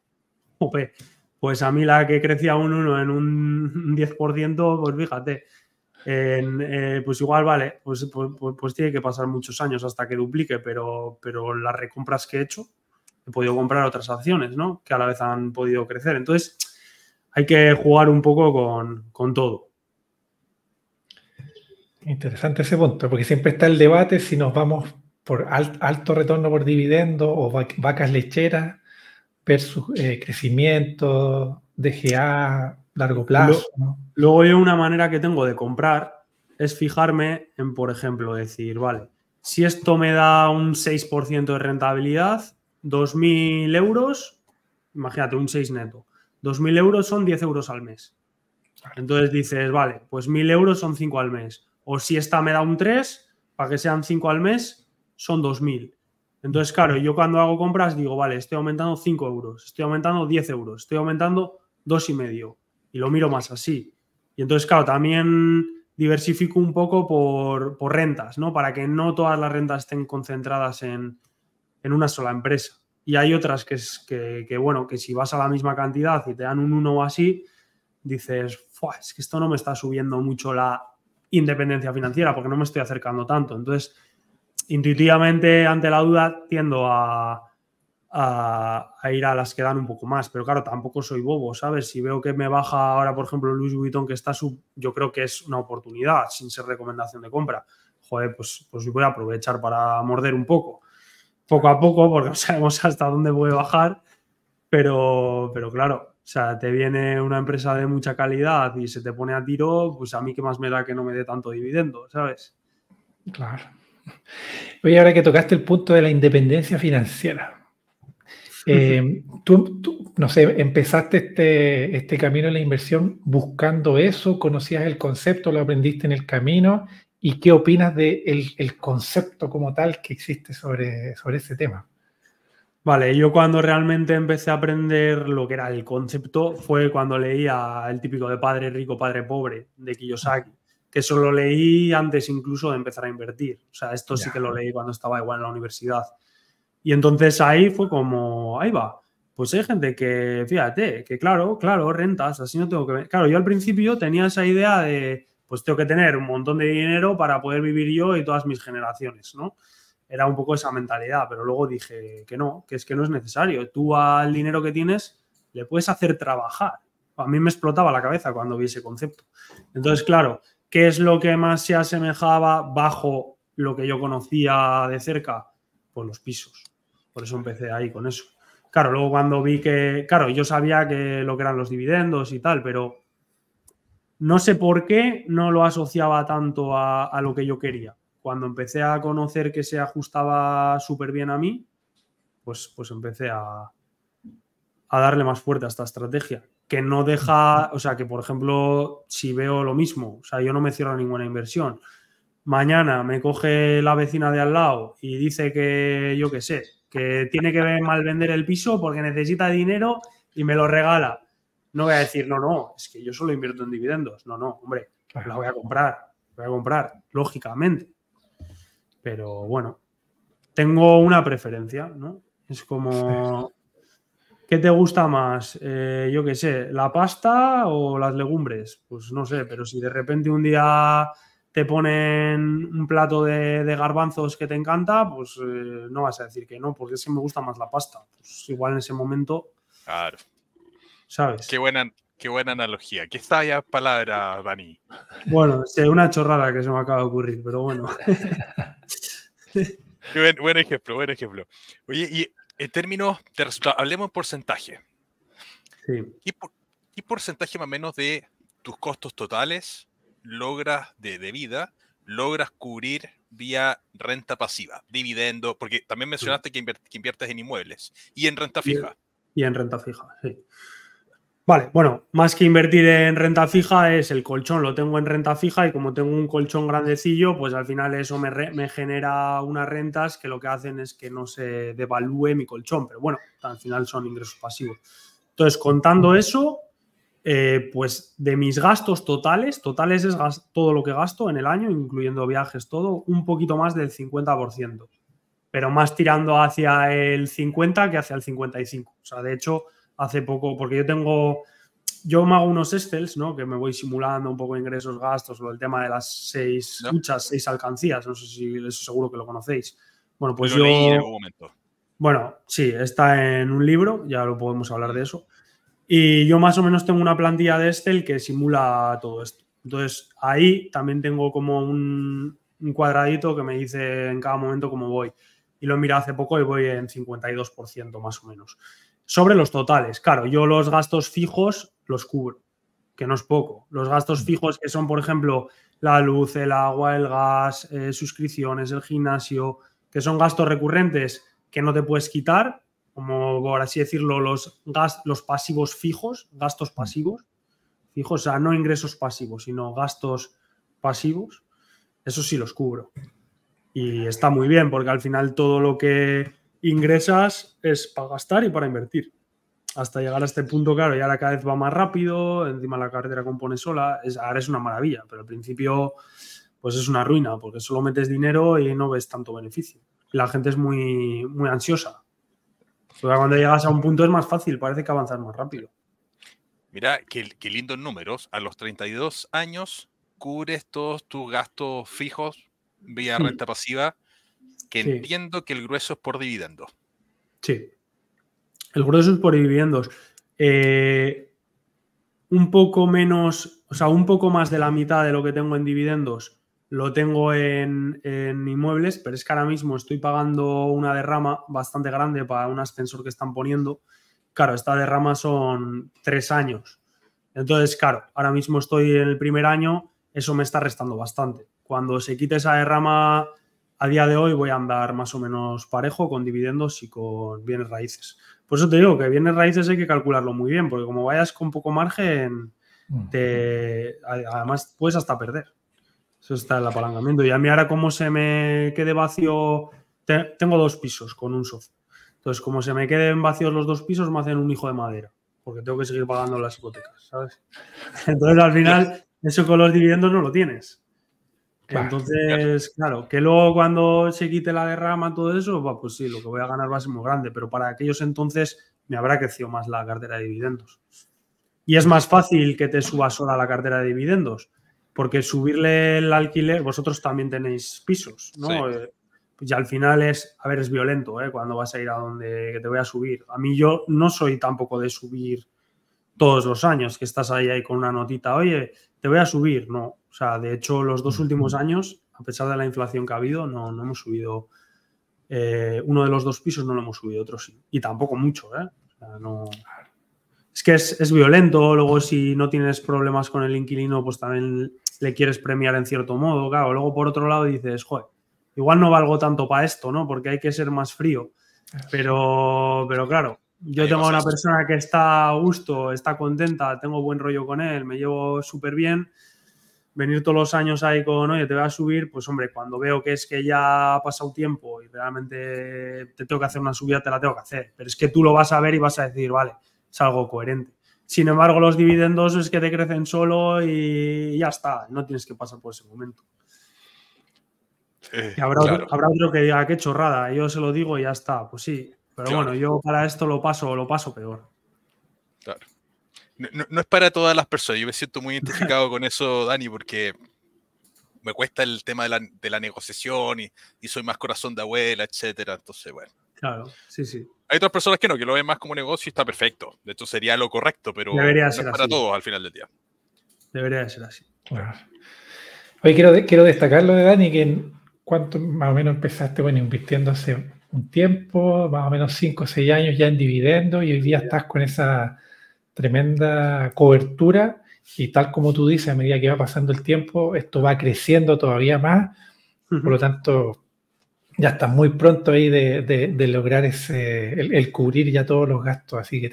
Pues a mí la que crecía un 1 en un 10%, pues fíjate, eh, pues igual vale, pues, pues, pues, pues, tiene que pasar muchos años hasta que duplique, pero, pero las recompras que he hecho, he podido comprar otras acciones, ¿no? Que a la vez han podido crecer. Entonces, hay que jugar un poco con, con todo. Interesante ese punto, porque siempre está el debate si nos vamos por alto retorno por dividendo o vacas lecheras eh, crecimiento, DGA, largo plazo. Luego, luego yo una manera que tengo de comprar es fijarme en, por ejemplo, decir, vale, si esto me da un 6% de rentabilidad, 2.000 euros, imagínate, un 6 neto, 2.000 euros son 10 euros al mes. Entonces dices, vale, pues 1.000 euros son 5 al mes. O si esta me da un 3, para que sean 5 al mes, son 2.000. Entonces, claro, yo cuando hago compras digo, vale, estoy aumentando 5 euros, estoy aumentando 10 euros, estoy aumentando 2,5 y lo miro más así. Y entonces, claro, también diversifico un poco por, rentas, ¿no? Para que no todas las rentas estén concentradas en, una sola empresa. Y hay otras que, es, que, bueno, que si vas a la misma cantidad y te dan un 1 o así, dices, es que esto no me está subiendo mucho la independencia financiera porque no me estoy acercando tanto. Entonces, intuitivamente ante la duda tiendo a, ir a las que dan un poco más, pero claro, tampoco soy bobo, ¿sabes? Si veo que me baja ahora, por ejemplo, Luis Vuitton, que está sub, yo creo que es una oportunidad sin ser recomendación de compra. Joder, pues, pues voy a aprovechar para morder un poco, poco a poco, porque no sabemos hasta dónde puede bajar, pero, pero claro, o sea, te viene una empresa de mucha calidad y se te pone a tiro, pues a mí que más me da que no me dé tanto dividendo, ¿sabes? Claro. Oye, ahora que tocaste el punto de la independencia financiera, eh, tú, no sé, empezaste este, este camino en la inversión buscando eso, conocías el concepto, lo aprendiste en el camino, ¿y qué opinas del de el, concepto como tal que existe sobre, sobre ese tema? Vale, yo cuando realmente empecé a aprender lo que era el concepto fue cuando leía el típico de padre rico, padre pobre de Kiyosaki que eso lo leí antes incluso de empezar a invertir. O sea, esto sí que lo leí cuando estaba igual en la universidad. Y entonces ahí fue como, ahí va. Pues hay gente que, fíjate, que claro, claro, rentas, así no tengo que... Claro, yo al principio tenía esa idea de, pues tengo que tener un montón de dinero para poder vivir yo y todas mis generaciones, ¿no? Era un poco esa mentalidad, pero luego dije que no, que es que no es necesario. Tú al dinero que tienes le puedes hacer trabajar. A mí me explotaba la cabeza cuando vi ese concepto. Entonces, claro, ¿Qué es lo que más se asemejaba bajo lo que yo conocía de cerca? Pues los pisos. Por eso empecé ahí con eso. Claro, luego cuando vi que, claro, yo sabía que lo que eran los dividendos y tal, pero no sé por qué no lo asociaba tanto a, lo que yo quería. Cuando empecé a conocer que se ajustaba súper bien a mí, pues, pues empecé a, a darle más fuerte a esta estrategia que no deja, o sea, que por ejemplo, si veo lo mismo, o sea, yo no me cierro ninguna inversión. Mañana me coge la vecina de al lado y dice que, yo qué sé, que tiene que mal vender el piso porque necesita dinero y me lo regala. No voy a decir, no, no, es que yo solo invierto en dividendos. No, no, hombre, la voy a comprar, la voy a comprar, lógicamente. Pero bueno, tengo una preferencia, ¿no? Es como ¿Qué te gusta más? Eh, yo qué sé, ¿la pasta o las legumbres? Pues no sé, pero si de repente un día te ponen un plato de, garbanzos que te encanta, pues eh, no vas a decir que no, porque es me gusta más la pasta. Pues igual en ese momento. Claro. ¿Sabes? Qué buena, qué buena analogía. Qué sabia palabra, Dani. Bueno, es este, una chorrada que se me acaba de ocurrir, pero bueno. buen, buen ejemplo, buen ejemplo. Oye, y en términos hablemos en porcentaje. Sí. ¿Qué, porcentaje más o menos de tus costos totales logras de, debida vida, logras cubrir vía renta pasiva, dividendo? Porque también mencionaste que, inviertes en inmuebles y en renta fija. y en renta fija, sí. Vale, bueno, más que invertir en renta fija es el colchón, lo tengo en renta fija y como tengo un colchón grandecillo, pues al final eso me, genera unas rentas que lo que hacen es que no se devalúe mi colchón, pero bueno, al final son ingresos pasivos. Entonces, contando eso, eh, pues de mis gastos totales, totales es todo lo que gasto en el año, incluyendo viajes, todo, un poquito más del 50%, pero más tirando hacia el 50 que hacia el 55. O sea, de hecho hace poco, porque yo tengo, yo me hago unos Excels, ¿no? Que me voy simulando un poco ingresos, gastos, lo el tema de las seis muchas seis alcancías, no sé si eso seguro que lo conocéis. Bueno, pues yo... en algún momento. Bueno, sí, está en un libro, ya lo podemos hablar de mm. eso. Y yo más o menos tengo una plantilla de Excel que simula todo esto. Entonces, ahí también tengo como un, cuadradito que me dice en cada momento cómo voy. Y lo mirado hace poco y voy en 52% más o menos sobre los totales. Claro, yo los gastos fijos los cubro, que no es poco. Los gastos mm. fijos que son, por ejemplo, la luz, el agua, el gas, eh, suscripciones, el gimnasio, que son gastos recurrentes que no te puedes quitar, como por así decirlo, los, gas, los pasivos fijos, gastos mm. pasivos, fijos, o sea, no ingresos pasivos, sino gastos pasivos, eso sí los cubro. Y está muy bien, porque al final todo lo que ingresas es para gastar y para invertir. Hasta llegar a este punto, claro, y ahora cada vez va más rápido, encima la carretera compone sola, ahora es una maravilla, pero al principio pues es una ruina, porque solo metes dinero y no ves tanto beneficio. La gente es muy, muy ansiosa. cuando llegas a un punto es más fácil, parece que avanzas más rápido. Mira, qué, qué lindos números. A los 32 años cubres todos tus gastos fijos vía renta pasiva entiendo que el grueso es por dividendos. Sí, el grueso es por dividendos. Eh, un poco menos, o sea, un poco más de la mitad de lo que tengo en dividendos lo tengo en, en, inmuebles, pero es que ahora mismo estoy pagando una derrama bastante grande para un ascensor que están poniendo. Claro, esta derrama son tres años. Entonces, claro, ahora mismo estoy en el primer año, eso me está restando bastante. Cuando se quite esa derrama a día de hoy voy a andar más o menos parejo con dividendos y con bienes raíces. Por eso te digo que bienes raíces hay que calcularlo muy bien, porque como vayas con poco margen, mm. además puedes hasta perder. Eso está el apalancamiento. Y a mí ahora como se me quede vacío, tengo dos pisos con un socio. Entonces, como se me queden vacíos los dos pisos, me hacen un hijo de madera, porque tengo que seguir pagando las hipotecas, Entonces, al final, eso con los dividendos no lo tienes. Entonces, claro, que luego cuando se quite la derrama, todo eso, pues sí, lo que voy a ganar va a ser muy grande, pero para aquellos entonces me habrá crecido más la cartera de dividendos. Y es más fácil que te subas sola la cartera de dividendos, porque subirle el alquiler, vosotros también tenéis pisos, ¿no? Eh, pues y al final es, a ver, es violento, ¿eh? Cuando vas a ir a donde te voy a subir. A mí yo no soy tampoco de subir todos los años, que estás ahí, ahí con una notita, oye, te voy a subir, no sea, de hecho, los dos últimos años, a pesar de la inflación que ha habido, no, hemos subido. Eh, uno de los dos pisos no lo hemos subido, otro sí. Y tampoco mucho, ¿eh? Es que es, violento, luego si no tienes problemas con el inquilino, pues también le quieres premiar en cierto modo, claro. Luego por otro lado dices, joder, igual no valgo tanto para esto, ¿no? Porque hay que ser más frío. Pero, pero claro, yo tengo una persona que está a gusto, está contenta, tengo buen rollo con él, me llevo súper bien venir todos los años ahí con, oye, te voy a subir, pues hombre, cuando veo que es que ya ha pasado tiempo y realmente te tengo que hacer una subida, te la tengo que hacer. Pero es que tú lo vas a ver y vas a decir, vale, es algo coherente. Sin embargo, los dividendos es que te crecen solo y ya está, no tienes que pasar por ese momento. habrá, otro, que diga, ah, qué chorrada, yo se lo digo y ya está. Pues sí, pero bueno, yo para esto lo paso, lo paso peor no, es para todas las personas. Yo me siento muy identificado con eso, Dani, porque me cuesta el tema de la, negociación y, soy más corazón de abuela, etcétera. Entonces, bueno. Claro, sí, sí. Hay otras personas que no, que lo ven más como negocio y está perfecto. De hecho, sería lo correcto, pero es para todos al final del día. Debería ser así. Bueno. Hoy quiero, quiero destacar lo de Dani, que cuánto más o menos empezaste, bueno, invirtiendo hace un tiempo, más o menos 5 o 6 años ya en dividendo y hoy día estás con esa tremenda cobertura y tal como tú dices, a medida que va pasando el tiempo, esto va creciendo todavía más, por lo tanto, ya estás muy pronto ahí de, lograr ese, el, cubrir ya todos los gastos, así que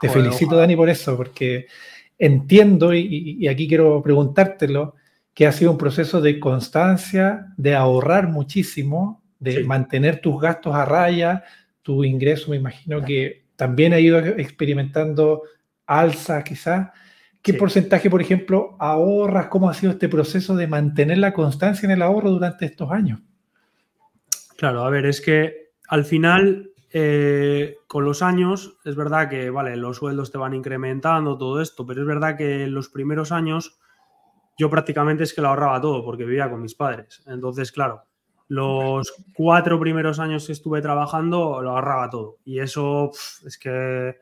te, felicito Dani por eso, porque entiendo y, aquí quiero preguntártelo, que ha sido un proceso de constancia, de ahorrar muchísimo, de mantener tus gastos a raya, tu ingreso, me imagino que también ha ido experimentando alza quizá ¿Qué porcentaje, por ejemplo, ahorras? ¿Cómo ha sido este proceso de mantener la constancia en el ahorro durante estos años? Claro, a ver, es que al final, eh, con los años, es verdad que, vale, los sueldos te van incrementando, todo esto, pero es verdad que en los primeros años yo prácticamente es que lo ahorraba todo porque vivía con mis padres. Entonces, claro, los cuatro primeros años que estuve trabajando lo ahorraba todo. Y eso es que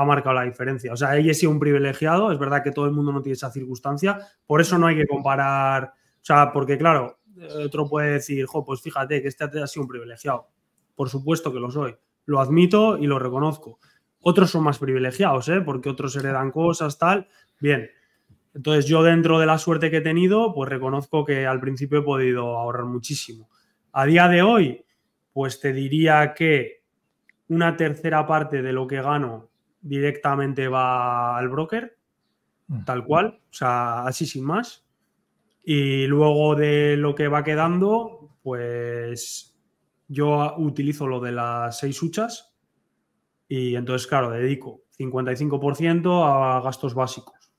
ha marcado la diferencia. O sea, ella ha sido un privilegiado, es verdad que todo el mundo no tiene esa circunstancia, por eso no hay que comparar, o sea, porque claro, eh, otro puede decir, jo, pues fíjate que este ha sido un privilegiado. Por supuesto que lo soy, lo admito y lo reconozco. Otros son más privilegiados, ¿eh? porque otros heredan cosas, tal. Bien, entonces yo dentro de la suerte que he tenido, pues reconozco que al principio he podido ahorrar muchísimo. A día de hoy, pues te diría que una tercera parte de lo que gano directamente va al broker, mm. tal cual, o sea, así sin más. Y luego de lo que va quedando, pues yo utilizo lo de las seis huchas y entonces, claro, dedico 55% a gastos básicos,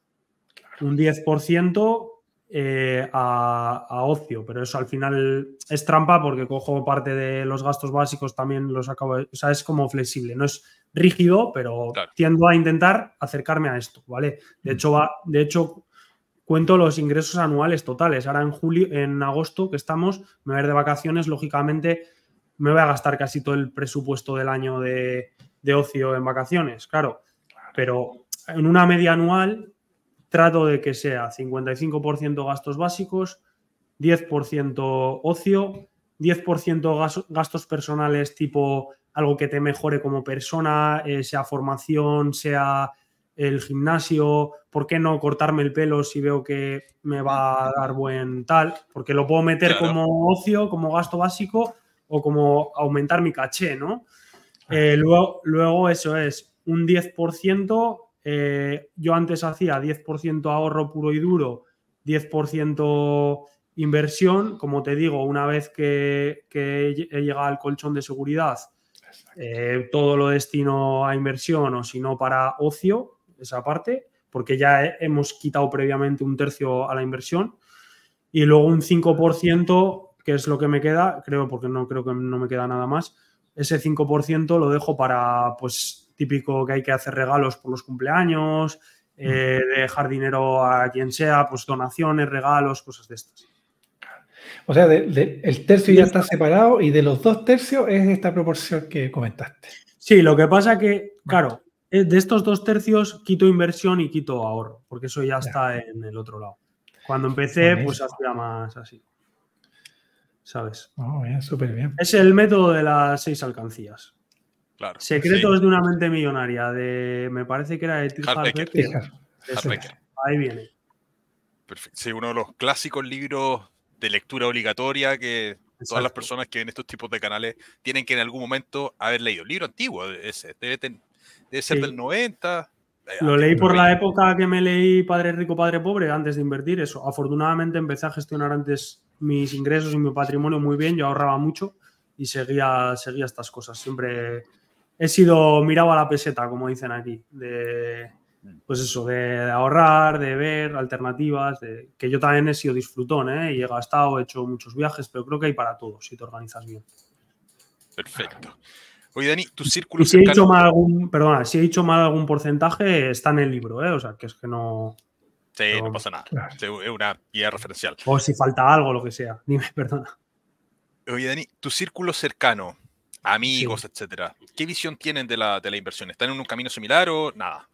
un 10% eh, a, ocio, pero eso al final es trampa porque cojo parte de los gastos básicos también los acabo, de, o sea, es como flexible, no es rígido, pero tiendo a intentar acercarme a esto, ¿vale? De hecho, mm. va, de hecho, cuento los ingresos anuales totales. Ahora en julio, en agosto que estamos, me voy a ir de vacaciones, lógicamente me voy a gastar casi todo el presupuesto del año de, de ocio en vacaciones, claro. Pero en una media anual, trato de que sea 55% gastos básicos, 10% ocio, 10% gastos personales tipo algo que te mejore como persona, eh, sea formación, sea el gimnasio, ¿por qué no cortarme el pelo si veo que me va a dar buen tal? Porque lo puedo meter como ocio, como gasto básico o como aumentar mi caché, ¿no? Eh, luego, luego eso es un 10% eh, yo antes hacía 10% ahorro puro y duro, 10% inversión. Como te digo, una vez que, he llegado al colchón de seguridad, eh, todo lo destino a inversión o si no para ocio, esa parte, porque ya hemos quitado previamente un tercio a la inversión. Y luego un 5%, que es lo que me queda, creo, porque no creo que no me queda nada más. Ese 5% lo dejo para, pues, típico que hay que hacer regalos por los cumpleaños, mm. eh, dejar dinero a quien sea, pues donaciones, regalos, cosas de estas. O sea, el tercio ya está separado y de los dos tercios es esta proporción que comentaste. Sí, lo que pasa que, claro, eh, de estos dos tercios quito inversión y quito ahorro, porque eso ya está en el otro lado. Cuando empecé, pues hacía más así. ¿Sabes? Oh, súper bien. Es el método de las seis alcancías. Secretos de una mente millonaria, de me parece que era de Hardbaker. Ahí viene. Sí, uno de los clásicos libros de lectura obligatoria que todas las personas que ven estos tipos de canales tienen que en algún momento haber leído. Libro antiguo, ese, debe, ser del 90. Eh, Lo leí por la época que me leí Padre Rico, Padre Pobre, antes de invertir eso. Afortunadamente empecé a gestionar antes mis ingresos y mi patrimonio muy bien, yo ahorraba mucho y seguía, seguía estas cosas. Siempre he sido mirado a la peseta, como dicen aquí, de, pues eso, de, ahorrar, de ver alternativas, que yo también he sido disfrutón, ¿eh? y he gastado, he hecho muchos viajes, pero creo que hay para todo, si te organizas bien. Perfecto. Oye, Dani, tu círculo... cercano... mal perdona, si he hecho mal algún porcentaje, está en el libro, ¿eh? o sea, que es que no... Sí, no pasa nada, es una guía referencial. O si falta algo, lo que sea, dime, perdona. Oye, Dani, tu círculo cercano, amigos, etcétera. ¿Qué visión tienen de la, de la inversión? ¿Están en un camino similar o nada?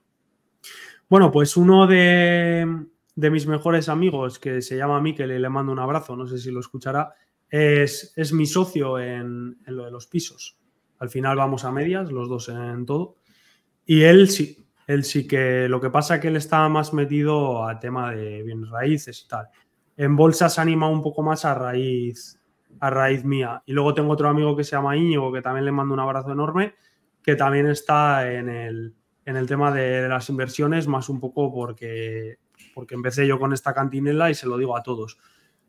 Bueno, pues uno de, de mis mejores amigos, que se llama Miquel y le mando un abrazo, no sé si lo escuchará, es, es mi socio en, en, lo de los pisos. Al final vamos a medias, los dos en todo. Y él sí, él sí que lo que pasa es que él está más metido a tema de bienes raíces y tal. En bolsa se anima un poco más a raíz a raíz mía. Y luego tengo otro amigo que se llama Íñigo, que también le mando un abrazo enorme, que también está en el, tema de, las inversiones, más un poco porque, porque empecé yo con esta cantinela y se lo digo a todos.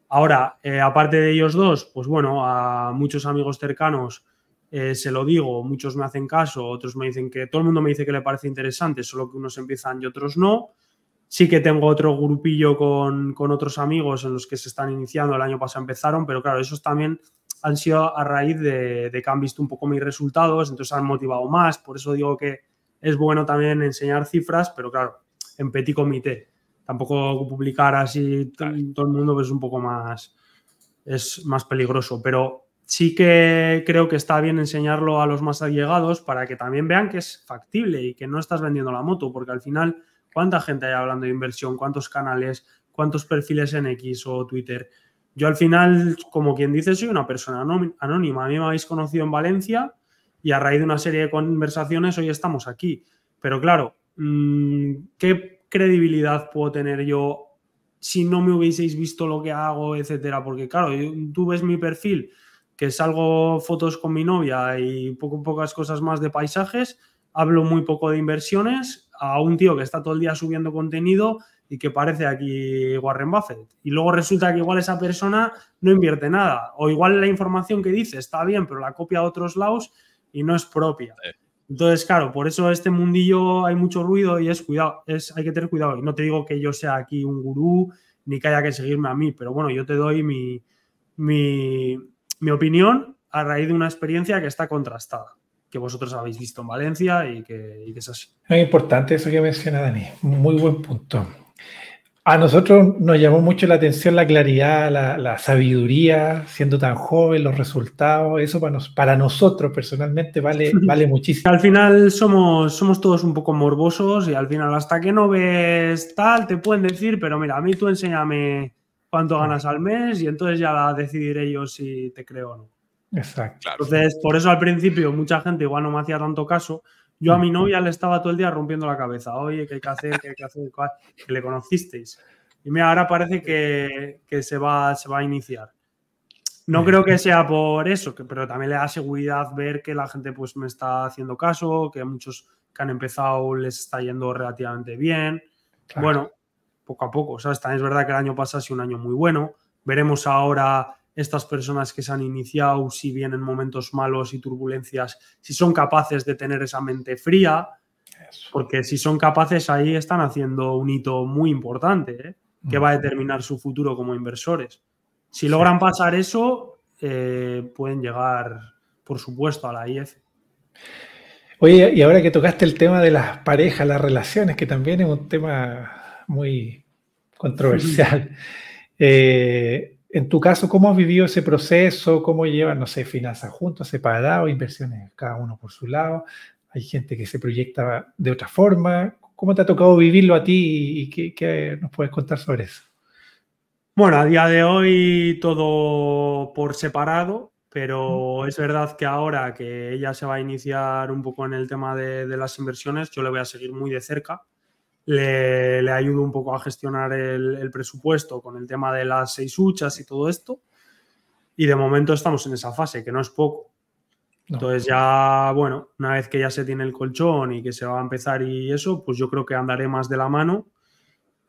Ahora, eh, aparte de ellos dos, pues bueno, a muchos amigos cercanos eh, se lo digo, muchos me hacen caso, otros me dicen que todo el mundo me dice que le parece interesante, solo que unos empiezan y otros no. Sí que tengo otro grupillo con, otros amigos en los que se están iniciando, el año pasado empezaron, pero claro, esos también han sido a raíz de, que han visto un poco mis resultados, entonces han motivado más, por eso digo que es bueno también enseñar cifras, pero claro, en petit comité. Tampoco publicar así todo el mundo pues, es un poco más, es más peligroso, pero sí que creo que está bien enseñarlo a los más allegados para que también vean que es factible y que no estás vendiendo la moto, porque al final cuánta gente hay hablando de inversión, cuántos canales, cuántos perfiles en X o Twitter. Yo al final, como quien dice, soy una persona anónima. A mí me habéis conocido en Valencia y a raíz de una serie de conversaciones hoy estamos aquí. Pero claro, mm, ¿qué credibilidad puedo tener yo si no me hubieseis visto lo que hago, etcétera? Porque claro, tú ves mi perfil, que salgo fotos con mi novia y poco, pocas cosas más de paisajes, hablo muy poco de inversiones a un tío que está todo el día subiendo contenido y que parece aquí Warren Buffett. Y luego resulta que igual esa persona no invierte nada. O igual la información que dice está bien, pero la copia a otros lados y no es propia. Entonces, claro, por eso este mundillo hay mucho ruido y es cuidado, es, hay que tener cuidado. Y no te digo que yo sea aquí un gurú ni que haya que seguirme a mí, pero bueno, yo te doy mi opinión a raíz de una experiencia que está contrastada que vosotros habéis visto en Valencia y que, es así. importante eso que menciona Dani, muy buen punto. A nosotros nos llamó mucho la atención la claridad, la, sabiduría, siendo tan joven, los resultados. Eso para, para nosotros personalmente vale, vale muchísimo. Al final somos, somos todos un poco morbosos y al final hasta que no ves tal te pueden decir, pero mira, a mí tú enséñame cuánto mm. ganas al mes y entonces ya decidiré yo si te creo o no. Exacto. Entonces, por eso al principio mucha gente igual no me hacía tanto caso. Yo a mi mm. novia le estaba todo el día rompiendo la cabeza. Oye, ¿qué hay que hacer? ¿Qué hay que hacer? Que le conocisteis. Y me ahora parece que, se, va, se va a iniciar. No creo que sea por eso, pero también le da seguridad ver que la gente pues me está haciendo caso, que muchos que han empezado les está yendo relativamente bien. Bueno, poco a poco, es verdad que el año pasado ha sido un año muy bueno. Veremos ahora estas personas que se han iniciado, si vienen momentos malos y turbulencias, si son capaces de tener esa mente fría, porque si son capaces ahí están haciendo un hito muy importante, ¿eh? que va a determinar su futuro como inversores. Si logran pasar eso, eh, pueden llegar, por supuesto, a la IF. Oye, y ahora que tocaste el tema de las parejas, las relaciones, que también es un tema muy controversial. Eh, en tu caso, ¿cómo has vivido ese proceso? ¿Cómo llevan, no sé, finanzas juntos, separados, inversiones cada uno por su lado? Hay gente que se proyecta de otra forma. ¿Cómo te ha tocado vivirlo a ti y qué, nos puedes contar sobre eso? Bueno, a día de hoy todo por separado, pero es verdad que ahora que ella se va a iniciar un poco en el tema de, de las inversiones, yo le voy a seguir muy de cerca le, ayudo un poco a gestionar el, presupuesto con el tema de las seis huchas y todo esto. Y de momento estamos en esa fase, que no es poco. Entonces ya, bueno, una vez que ya se tiene el colchón y que se va a empezar y eso, pues yo creo que andaré más de la mano.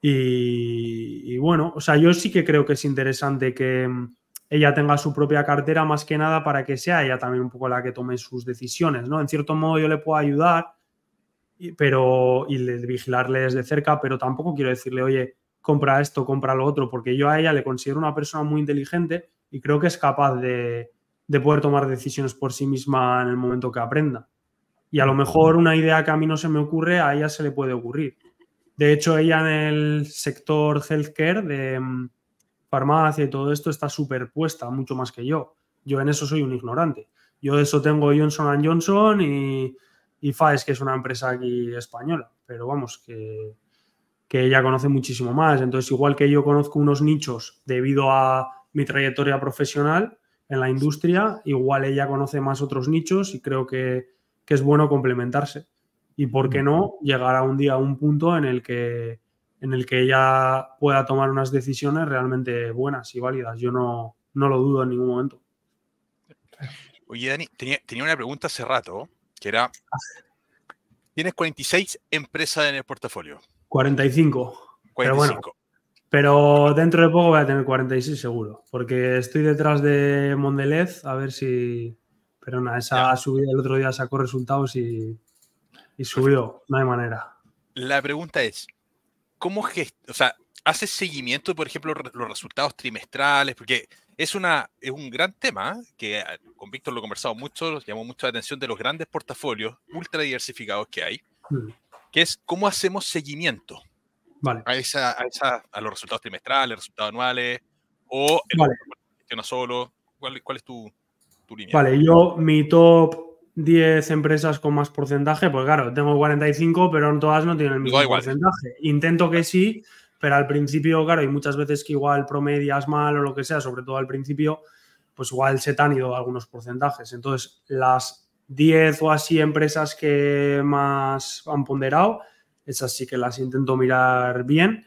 Y, bueno, o sea, yo sí que creo que es interesante que mm, ella tenga su propia cartera más que nada para que sea ella también un poco la que tome sus decisiones, ¿no? En cierto modo yo le puedo ayudar, pero, y vigilarles de cerca, pero tampoco quiero decirle, oye, compra esto, compra lo otro, porque yo a ella le considero una persona muy inteligente y creo que es capaz de, de poder tomar decisiones por sí misma en el momento que aprenda. Y a lo mejor una idea que a mí no se me ocurre, a ella se le puede ocurrir. De hecho, ella en el sector healthcare de mm, farmacia y todo esto está superpuesta mucho más que yo. Yo en eso soy un ignorante. Yo de eso tengo Johnson Johnson y y FAES, que es una empresa aquí española, pero vamos, que, ella conoce muchísimo más. Entonces, igual que yo conozco unos nichos debido a mi trayectoria profesional en la industria, igual ella conoce más otros nichos y creo que, es bueno complementarse. Y por qué no llegar a un día a un punto en el que en el que ella pueda tomar unas decisiones realmente buenas y válidas. Yo no, no lo dudo en ningún momento. Oye, Dani, tenía, tenía una pregunta hace rato que era, tienes 46 empresas en el portafolio. 45. Pero, bueno, pero dentro de poco voy a tener 46 seguro, porque estoy detrás de Mondelez, a ver si... Pero nada, esa subida el otro día sacó resultados y, y subió, no hay manera. La pregunta es, ¿cómo gest o sea, haces seguimiento, por ejemplo, los resultados trimestrales? Porque es, una, es un gran tema ¿eh? que ah, con Víctor lo he conversado mucho, llamó mucho la atención de los grandes portafolios ultra diversificados que hay, mm. que es cómo hacemos seguimiento vale. a, esa, a, a, los resultados trimestrales, resultados anuales, o el solo. ¿Cuál, es tu, línea? Vale, yo mi top 10 empresas con más porcentaje, pues claro, tengo 45, pero en todas no tienen el mismo porcentaje. Intento que sí, pero al principio, claro, hay muchas veces que igual promedias mal o lo que sea, sobre todo al principio, pues igual se te han ido algunos porcentajes. Entonces, las 10 o así empresas que más han ponderado, esas sí que las intento mirar bien.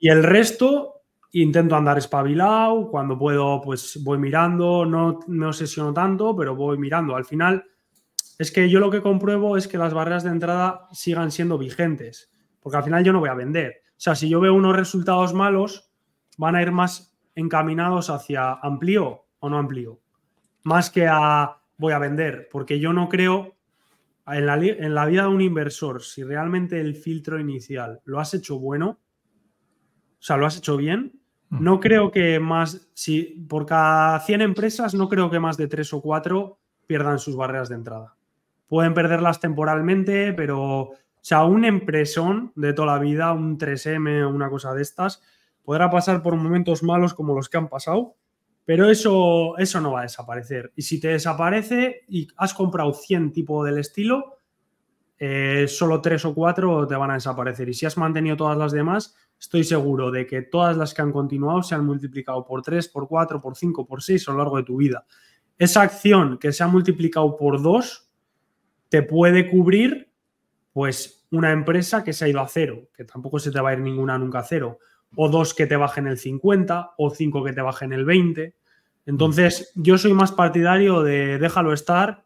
Y el resto intento andar espabilado, cuando puedo pues voy mirando, no me obsesiono tanto, pero voy mirando. Al final, es que yo lo que compruebo es que las barreras de entrada sigan siendo vigentes, porque al final yo no voy a vender. O sea, si yo veo unos resultados malos, van a ir más encaminados hacia amplío o no amplío, más que a voy a vender, porque yo no creo en la, vida de un inversor, si realmente el filtro inicial lo has hecho bueno, o sea, lo has hecho bien, mm. no creo que más, si por cada 100 empresas, no creo que más de 3 o 4 pierdan sus barreras de entrada. Pueden perderlas temporalmente, pero o sea, un empresón de toda la vida, un 3M o una cosa de estas, podrá pasar por momentos malos como los que han pasado, pero eso, eso no va a desaparecer. Y si te desaparece y has comprado 100 tipo del estilo, eh, solo 3 o 4 te van a desaparecer. Y si has mantenido todas las demás, estoy seguro de que todas las que han continuado se han multiplicado por 3, por 4, por 5, por 6 a lo largo de tu vida. Esa acción que se ha multiplicado por 2 te puede cubrir pues una empresa que se ha ido a cero, que tampoco se te va a ir ninguna nunca a cero, o dos que te bajen el 50, o cinco que te bajen el 20. Entonces, mm. yo soy más partidario de déjalo estar,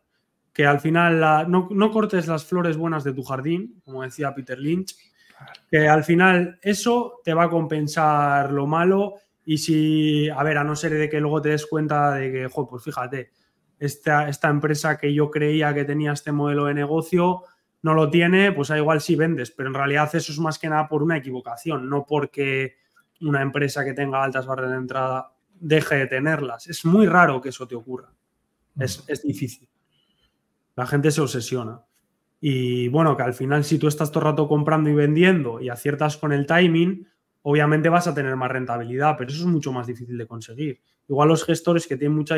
que al final no, cortes las flores buenas de tu jardín, como decía Peter Lynch, que al final eso te va a compensar lo malo y si, a ver, a no ser de que luego te des cuenta de que, jo, pues fíjate, esta empresa que yo creía que tenía este modelo de negocio, no lo tiene, pues da igual si vendes, pero en realidad eso es más que nada por una equivocación, no porque una empresa que tenga altas barreras de entrada deje de tenerlas. Es muy raro que eso te ocurra. Mm. Es, difícil. La gente se obsesiona. Y bueno, que al final si tú estás todo el rato comprando y vendiendo y aciertas con el timing, obviamente vas a tener más rentabilidad, pero eso es mucho más difícil de conseguir. Igual los gestores que tienen mucha,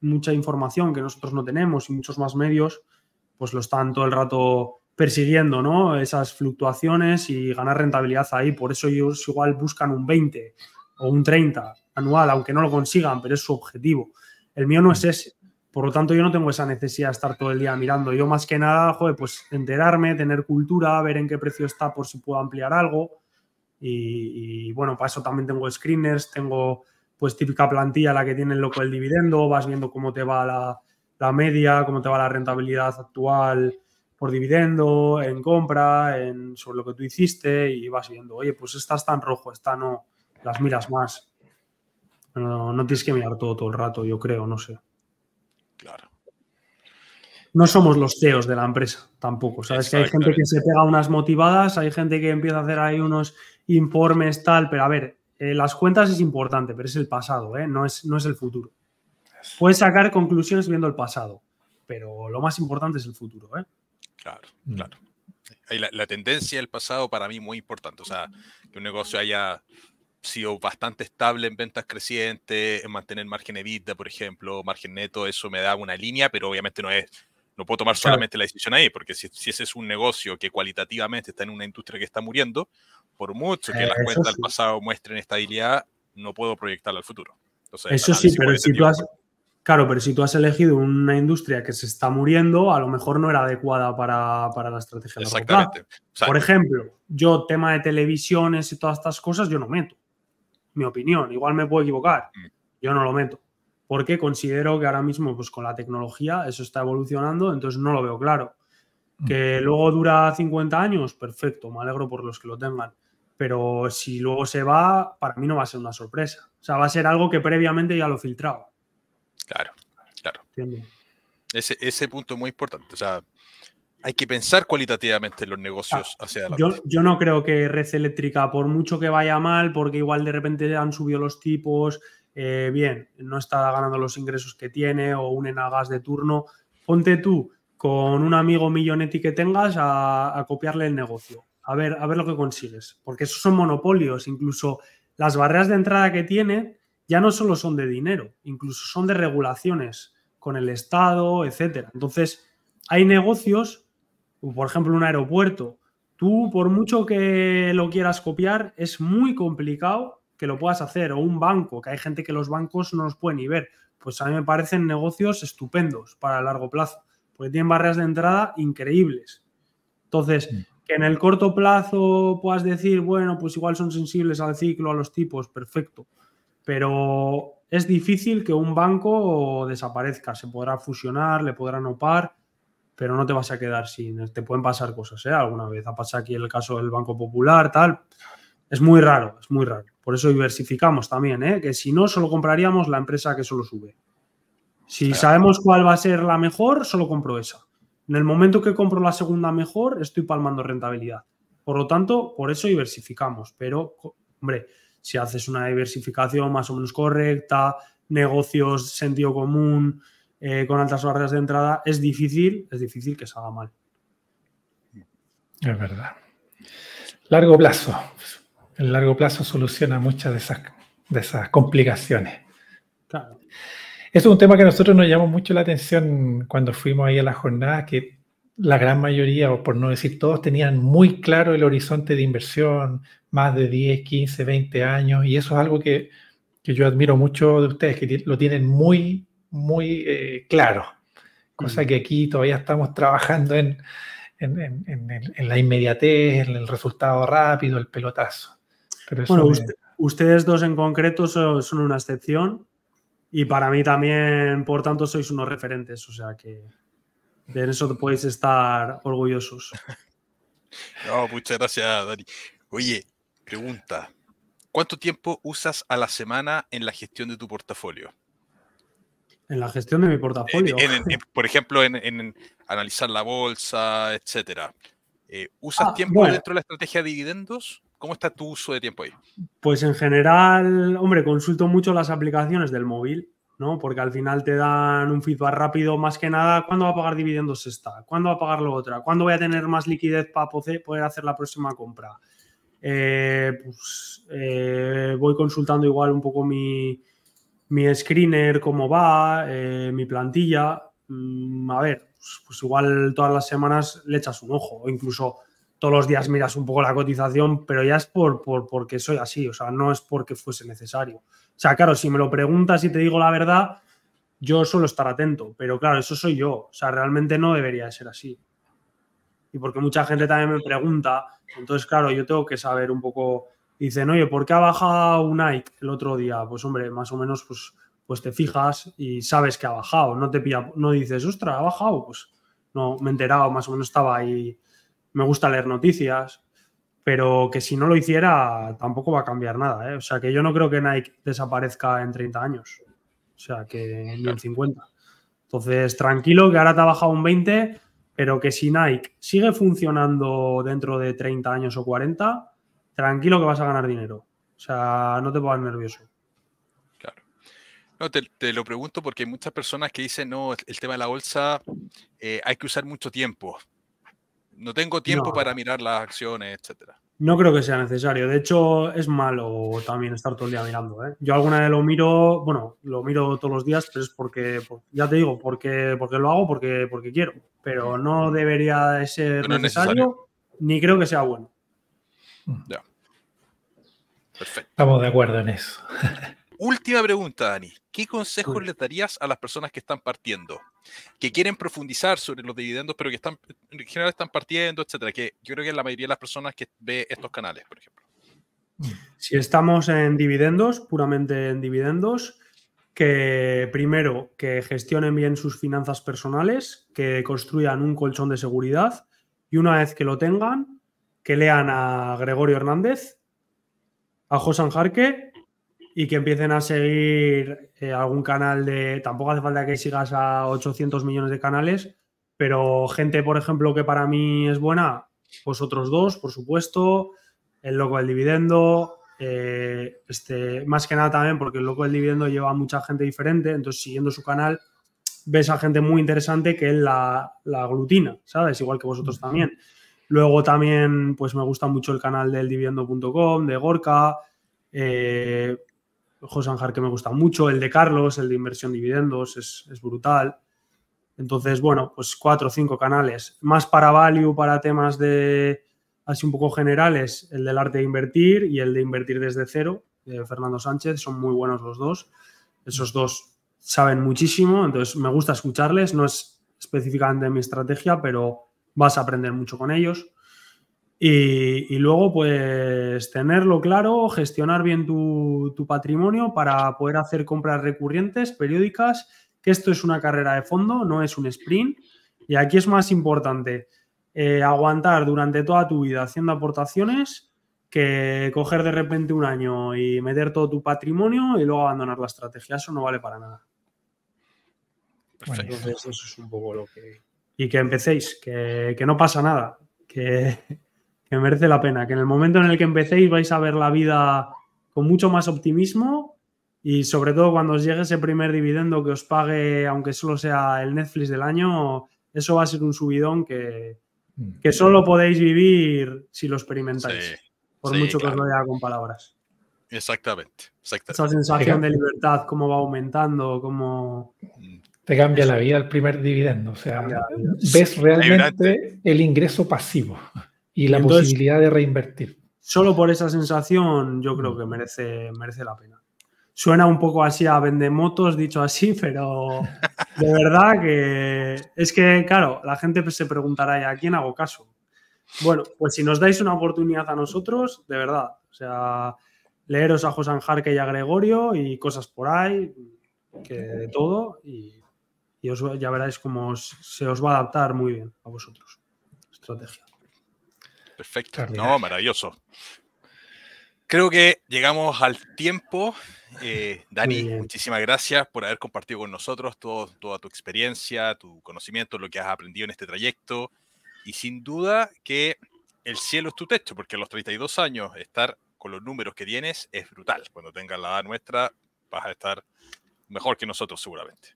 mucha información que nosotros no tenemos y muchos más medios, pues lo están todo el rato persiguiendo, ¿no? Esas fluctuaciones y ganar rentabilidad ahí. Por eso ellos igual buscan un 20 o un 30 anual, aunque no lo consigan, pero es su objetivo. El mío no es mm. ese. Por lo tanto, yo no tengo esa necesidad de estar todo el día mirando. Yo más que nada, joder, pues enterarme, tener cultura, ver en qué precio está por si puedo ampliar algo. Y, bueno, para eso también tengo screeners, tengo pues típica plantilla la que tiene el loco el dividendo, vas viendo cómo te va la, la media, cómo te va la rentabilidad actual por dividendo, en compra, en, sobre lo que tú hiciste y vas viendo, oye, pues esta está rojo, esta no, las miras más. No, tienes que mirar todo todo el rato, yo creo, no sé. Claro. No somos los CEOs de la empresa tampoco, ¿sabes? Que hay gente que se pega unas motivadas, hay gente que empieza a hacer ahí unos informes tal, pero a ver, eh, las cuentas es importante, pero es el pasado, ¿eh? no, es, no es el futuro puedes sacar conclusiones viendo el pasado, pero lo más importante es el futuro. ¿eh? Claro, mm. claro. La, tendencia del pasado para mí muy importante. O sea, que un negocio haya sido bastante estable en ventas crecientes, en mantener margen EBITDA, por ejemplo, margen neto, eso me da una línea, pero obviamente no es, no puedo tomar solamente la decisión ahí, porque si, ese es un negocio que cualitativamente está en una industria que está muriendo, por mucho que las cuentas del pasado muestren estabilidad, no puedo proyectarla al futuro. eso sí, pero si tú, has, Claro, pero si tú has elegido una industria que se está muriendo, a lo mejor no era adecuada para, la estrategia. Exactamente. De la Por ejemplo, yo tema de televisiones y todas estas cosas, yo no meto. Mi opinión, igual me puedo equivocar, mm. yo no lo meto. Porque considero que ahora mismo, pues con la tecnología, eso está evolucionando, entonces no lo veo claro. Mm. Que luego dura 50 años, perfecto, me alegro por los que lo tengan pero si luego se va, para mí no va a ser una sorpresa. O sea, va a ser algo que previamente ya lo filtraba. Claro, claro. Ese, punto es muy importante. O sea, hay que pensar cualitativamente en los ah, negocios hacia adelante. Yo, no creo que Red Eléctrica, por mucho que vaya mal, porque igual de repente han subido los tipos, eh, bien, no está ganando los ingresos que tiene o a gas de turno, ponte tú con un amigo millonetti que tengas a, a, copiarle el negocio, a ver, a ver lo que consigues, porque esos son monopolios, incluso las barreras de entrada que tiene ya no solo son de dinero, incluso son de regulaciones con el Estado, etcétera. Entonces, hay negocios, por ejemplo, un aeropuerto. Tú, por mucho que lo quieras copiar, es muy complicado que lo puedas hacer, o un banco, que hay gente que los bancos no los pueden ni ver. Pues a mí me parecen negocios estupendos para largo plazo, porque tienen barreras de entrada increíbles. Entonces, mm. que en el corto plazo puedas decir, bueno, pues igual son sensibles al ciclo, a los tipos, perfecto. Pero es difícil que un banco desaparezca. Se podrá fusionar, le podrán opar, pero no te vas a quedar sin. Te pueden pasar cosas, ¿eh? Alguna vez ha pasado aquí el caso del Banco Popular, tal. Es muy raro, es muy raro. Por eso diversificamos también, ¿eh? Que si no, solo compraríamos la empresa que solo sube. Si sabemos cuál va a ser la mejor, solo compro esa. En el momento que compro la segunda mejor, estoy palmando rentabilidad. Por lo tanto, por eso diversificamos. Pero, hombre, si haces una diversificación más o menos correcta, negocios, sentido común, eh, con altas barreras de entrada, es difícil, es difícil que salga mal. Es verdad. Largo plazo. El largo plazo soluciona muchas de esas, de esas complicaciones. Claro. es un tema que a nosotros nos llamó mucho la atención cuando fuimos ahí a la jornada, que la gran mayoría, o por no decir todos, tenían muy claro el horizonte de inversión, más de 10, 15, 20 años, y eso es algo que, yo admiro mucho de ustedes, que lo tienen muy, muy eh, claro, cosa mm. que aquí todavía estamos trabajando en, en, la inmediatez, en el resultado rápido, el pelotazo. bueno, ustedes dos en concreto son una excepción, y para mí también, por tanto, sois unos referentes, o sea que... De eso podéis estar orgullosos. No, muchas gracias, Dani. Oye, pregunta. ¿Cuánto tiempo usas a la semana en la gestión de tu portafolio? En la gestión de mi portafolio. por ejemplo, en, analizar la bolsa, etcétera. Eh, ¿Usas ah, tiempo dentro de la estrategia de dividendos? ¿Cómo está tu uso de tiempo ahí? Pues en general, hombre, consulto mucho las aplicaciones del móvil. ¿no? Porque al final te dan un feedback rápido, más que nada, ¿cuándo va a pagar dividendos esta? ¿Cuándo va a pagar lo otra? ¿Cuándo voy a tener más liquidez para poder hacer la próxima compra? Eh, pues, eh, voy consultando igual un poco mi, mi screener, cómo va, eh, mi plantilla. Mm, a ver, pues, pues, igual todas las semanas le echas un ojo, o incluso todos los días miras un poco la cotización, pero ya es por, por, porque soy así, o sea, no es porque fuese necesario. O sea, claro, si me lo preguntas y te digo la verdad, yo suelo estar atento, pero claro, eso soy yo, o sea, realmente no debería ser así. Y porque mucha gente también me pregunta, entonces, claro, yo tengo que saber un poco, dicen, oye, ¿por qué ha bajado un Nike el otro día? Pues hombre, más o menos, pues, pues te fijas y sabes que ha bajado, no te pilla, no dices, ostra, ha bajado, pues no, me he enterado, más o menos estaba ahí me gusta leer noticias, pero que si no lo hiciera tampoco va a cambiar nada. ¿eh? O sea, que yo no creo que Nike desaparezca en 30 años, o sea, que en 50. Entonces, tranquilo, que ahora te ha bajado un 20, pero que si Nike sigue funcionando dentro de 30 años o 40, tranquilo que vas a ganar dinero. O sea, no te pongas nervioso. No, te, lo pregunto porque hay muchas personas que dicen, no, el tema de la bolsa eh, hay que usar mucho tiempo no tengo tiempo para mirar las acciones, etcétera. No creo que sea necesario. De hecho, es malo también estar todo el día mirando. ¿eh? Yo alguna vez lo miro, bueno, lo miro todos los días, pero es porque, ya te digo, porque, porque lo hago, porque, porque quiero. Pero mm. no debería ser necesario, necesario, ni creo que sea bueno. Ya. Perfecto. Estamos de acuerdo en eso. Última pregunta, Dani. ¿Qué consejos le darías a las personas que están partiendo? Que quieren profundizar sobre los dividendos, pero que están, en general están partiendo, etcétera. Que yo creo que es la mayoría de las personas que ve estos canales, por ejemplo. Si estamos en dividendos, puramente en dividendos, que primero que gestionen bien sus finanzas personales, que construyan un colchón de seguridad y una vez que lo tengan, que lean a Gregorio Hernández, a José Jarque y que empiecen a seguir eh, algún canal de... Tampoco hace falta que sigas a 800 millones de canales, pero gente, por ejemplo, que para mí es buena, vosotros pues dos, por supuesto, el loco del dividendo, eh, este, más que nada también porque el loco del dividendo lleva a mucha gente diferente, entonces siguiendo su canal ves a gente muy interesante que es la, la aglutina, ¿sabes? Igual que vosotros también. Luego también, pues me gusta mucho el canal del dividendo.com, de Gorka, eh, José Anjar que me gusta mucho, el de Carlos, el de inversión dividendos, es, brutal. Entonces, bueno, pues cuatro o cinco canales. Más para value, para temas de así un poco generales, el del arte de invertir y el de invertir desde cero, de Fernando Sánchez, son muy buenos los dos. Esos dos saben muchísimo, entonces me gusta escucharles, no es específicamente mi estrategia, pero vas a aprender mucho con ellos. Y, luego, pues, tenerlo claro, gestionar bien tu, patrimonio para poder hacer compras recurrentes, periódicas, que esto es una carrera de fondo, no es un sprint. Y aquí es más importante eh, aguantar durante toda tu vida haciendo aportaciones que coger de repente un año y meter todo tu patrimonio y luego abandonar la estrategia. Eso no vale para nada. entonces eso es un poco lo que... Y que empecéis, que, que no pasa nada, que, que merece la pena, que en el momento en el que empecéis vais a ver la vida con mucho más optimismo y sobre todo cuando os llegue ese primer dividendo que os pague, aunque solo sea el Netflix del año, eso va a ser un subidón que, mm. solo podéis vivir si lo experimentáis, por mucho que os lo diga con palabras. Exactamente, Esa sensación de libertad, cómo va aumentando, cómo... Te cambia la vida el primer dividendo, o sea, ves realmente el ingreso pasivo. Y la posibilidad de reinvertir. Solo por esa sensación yo creo mm. que merece, merece la pena. Suena un poco así a vendemotos, dicho así, pero de verdad que es que, claro, la gente se preguntará, ¿y a quién hago caso? Bueno, pues si nos dais una oportunidad a nosotros, de verdad, o sea, leeros a José Anjarque y a Gregorio y cosas por ahí, que de todo, y, ya veréis cómo se os va a adaptar muy bien a vosotros. Estrategia. Perfecto. No, maravilloso. Creo que llegamos al tiempo. Eh, Dani, muchísimas gracias por haber compartido con nosotros toda tu experiencia, tu conocimiento, lo que has aprendido en este trayecto. Y sin duda que el cielo es tu techo, porque a los 32 años estar con los números que tienes es brutal. Cuando tengas la edad nuestra, vas a estar mejor que nosotros seguramente.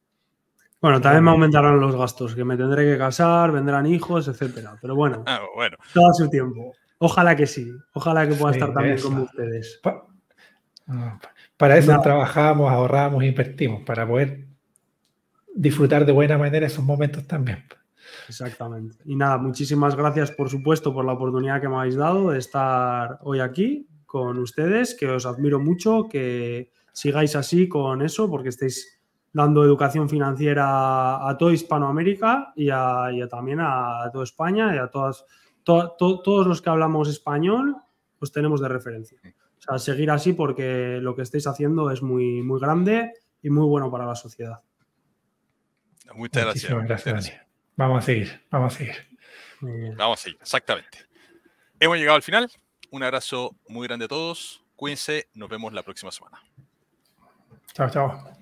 Bueno, también me eh, aumentarán los gastos, que me tendré que casar, vendrán hijos, etcétera. Pero bueno, ah, todo su tiempo. Ojalá que sí. Ojalá que pueda estar también con ustedes. para eso trabajamos, ahorramos, invertimos, para poder disfrutar de buena manera esos momentos también. Exactamente. Y nada, muchísimas gracias, por supuesto, por la oportunidad que me habéis dado de estar hoy aquí con ustedes, que os admiro mucho, que sigáis así con eso, porque estáis dando educación financiera a toda Hispanoamérica y, a, también a, toda España y a todas, todos los que hablamos español, pues tenemos de referencia. O sea, seguir así porque lo que estáis haciendo es muy, muy grande y muy bueno para la sociedad. Muchas gracias. gracias. Vamos a seguir, vamos a seguir. Vamos a seguir, exactamente. Hemos llegado al final. Un abrazo muy grande a todos. Cuídense. Nos vemos la próxima semana. Chao, chao.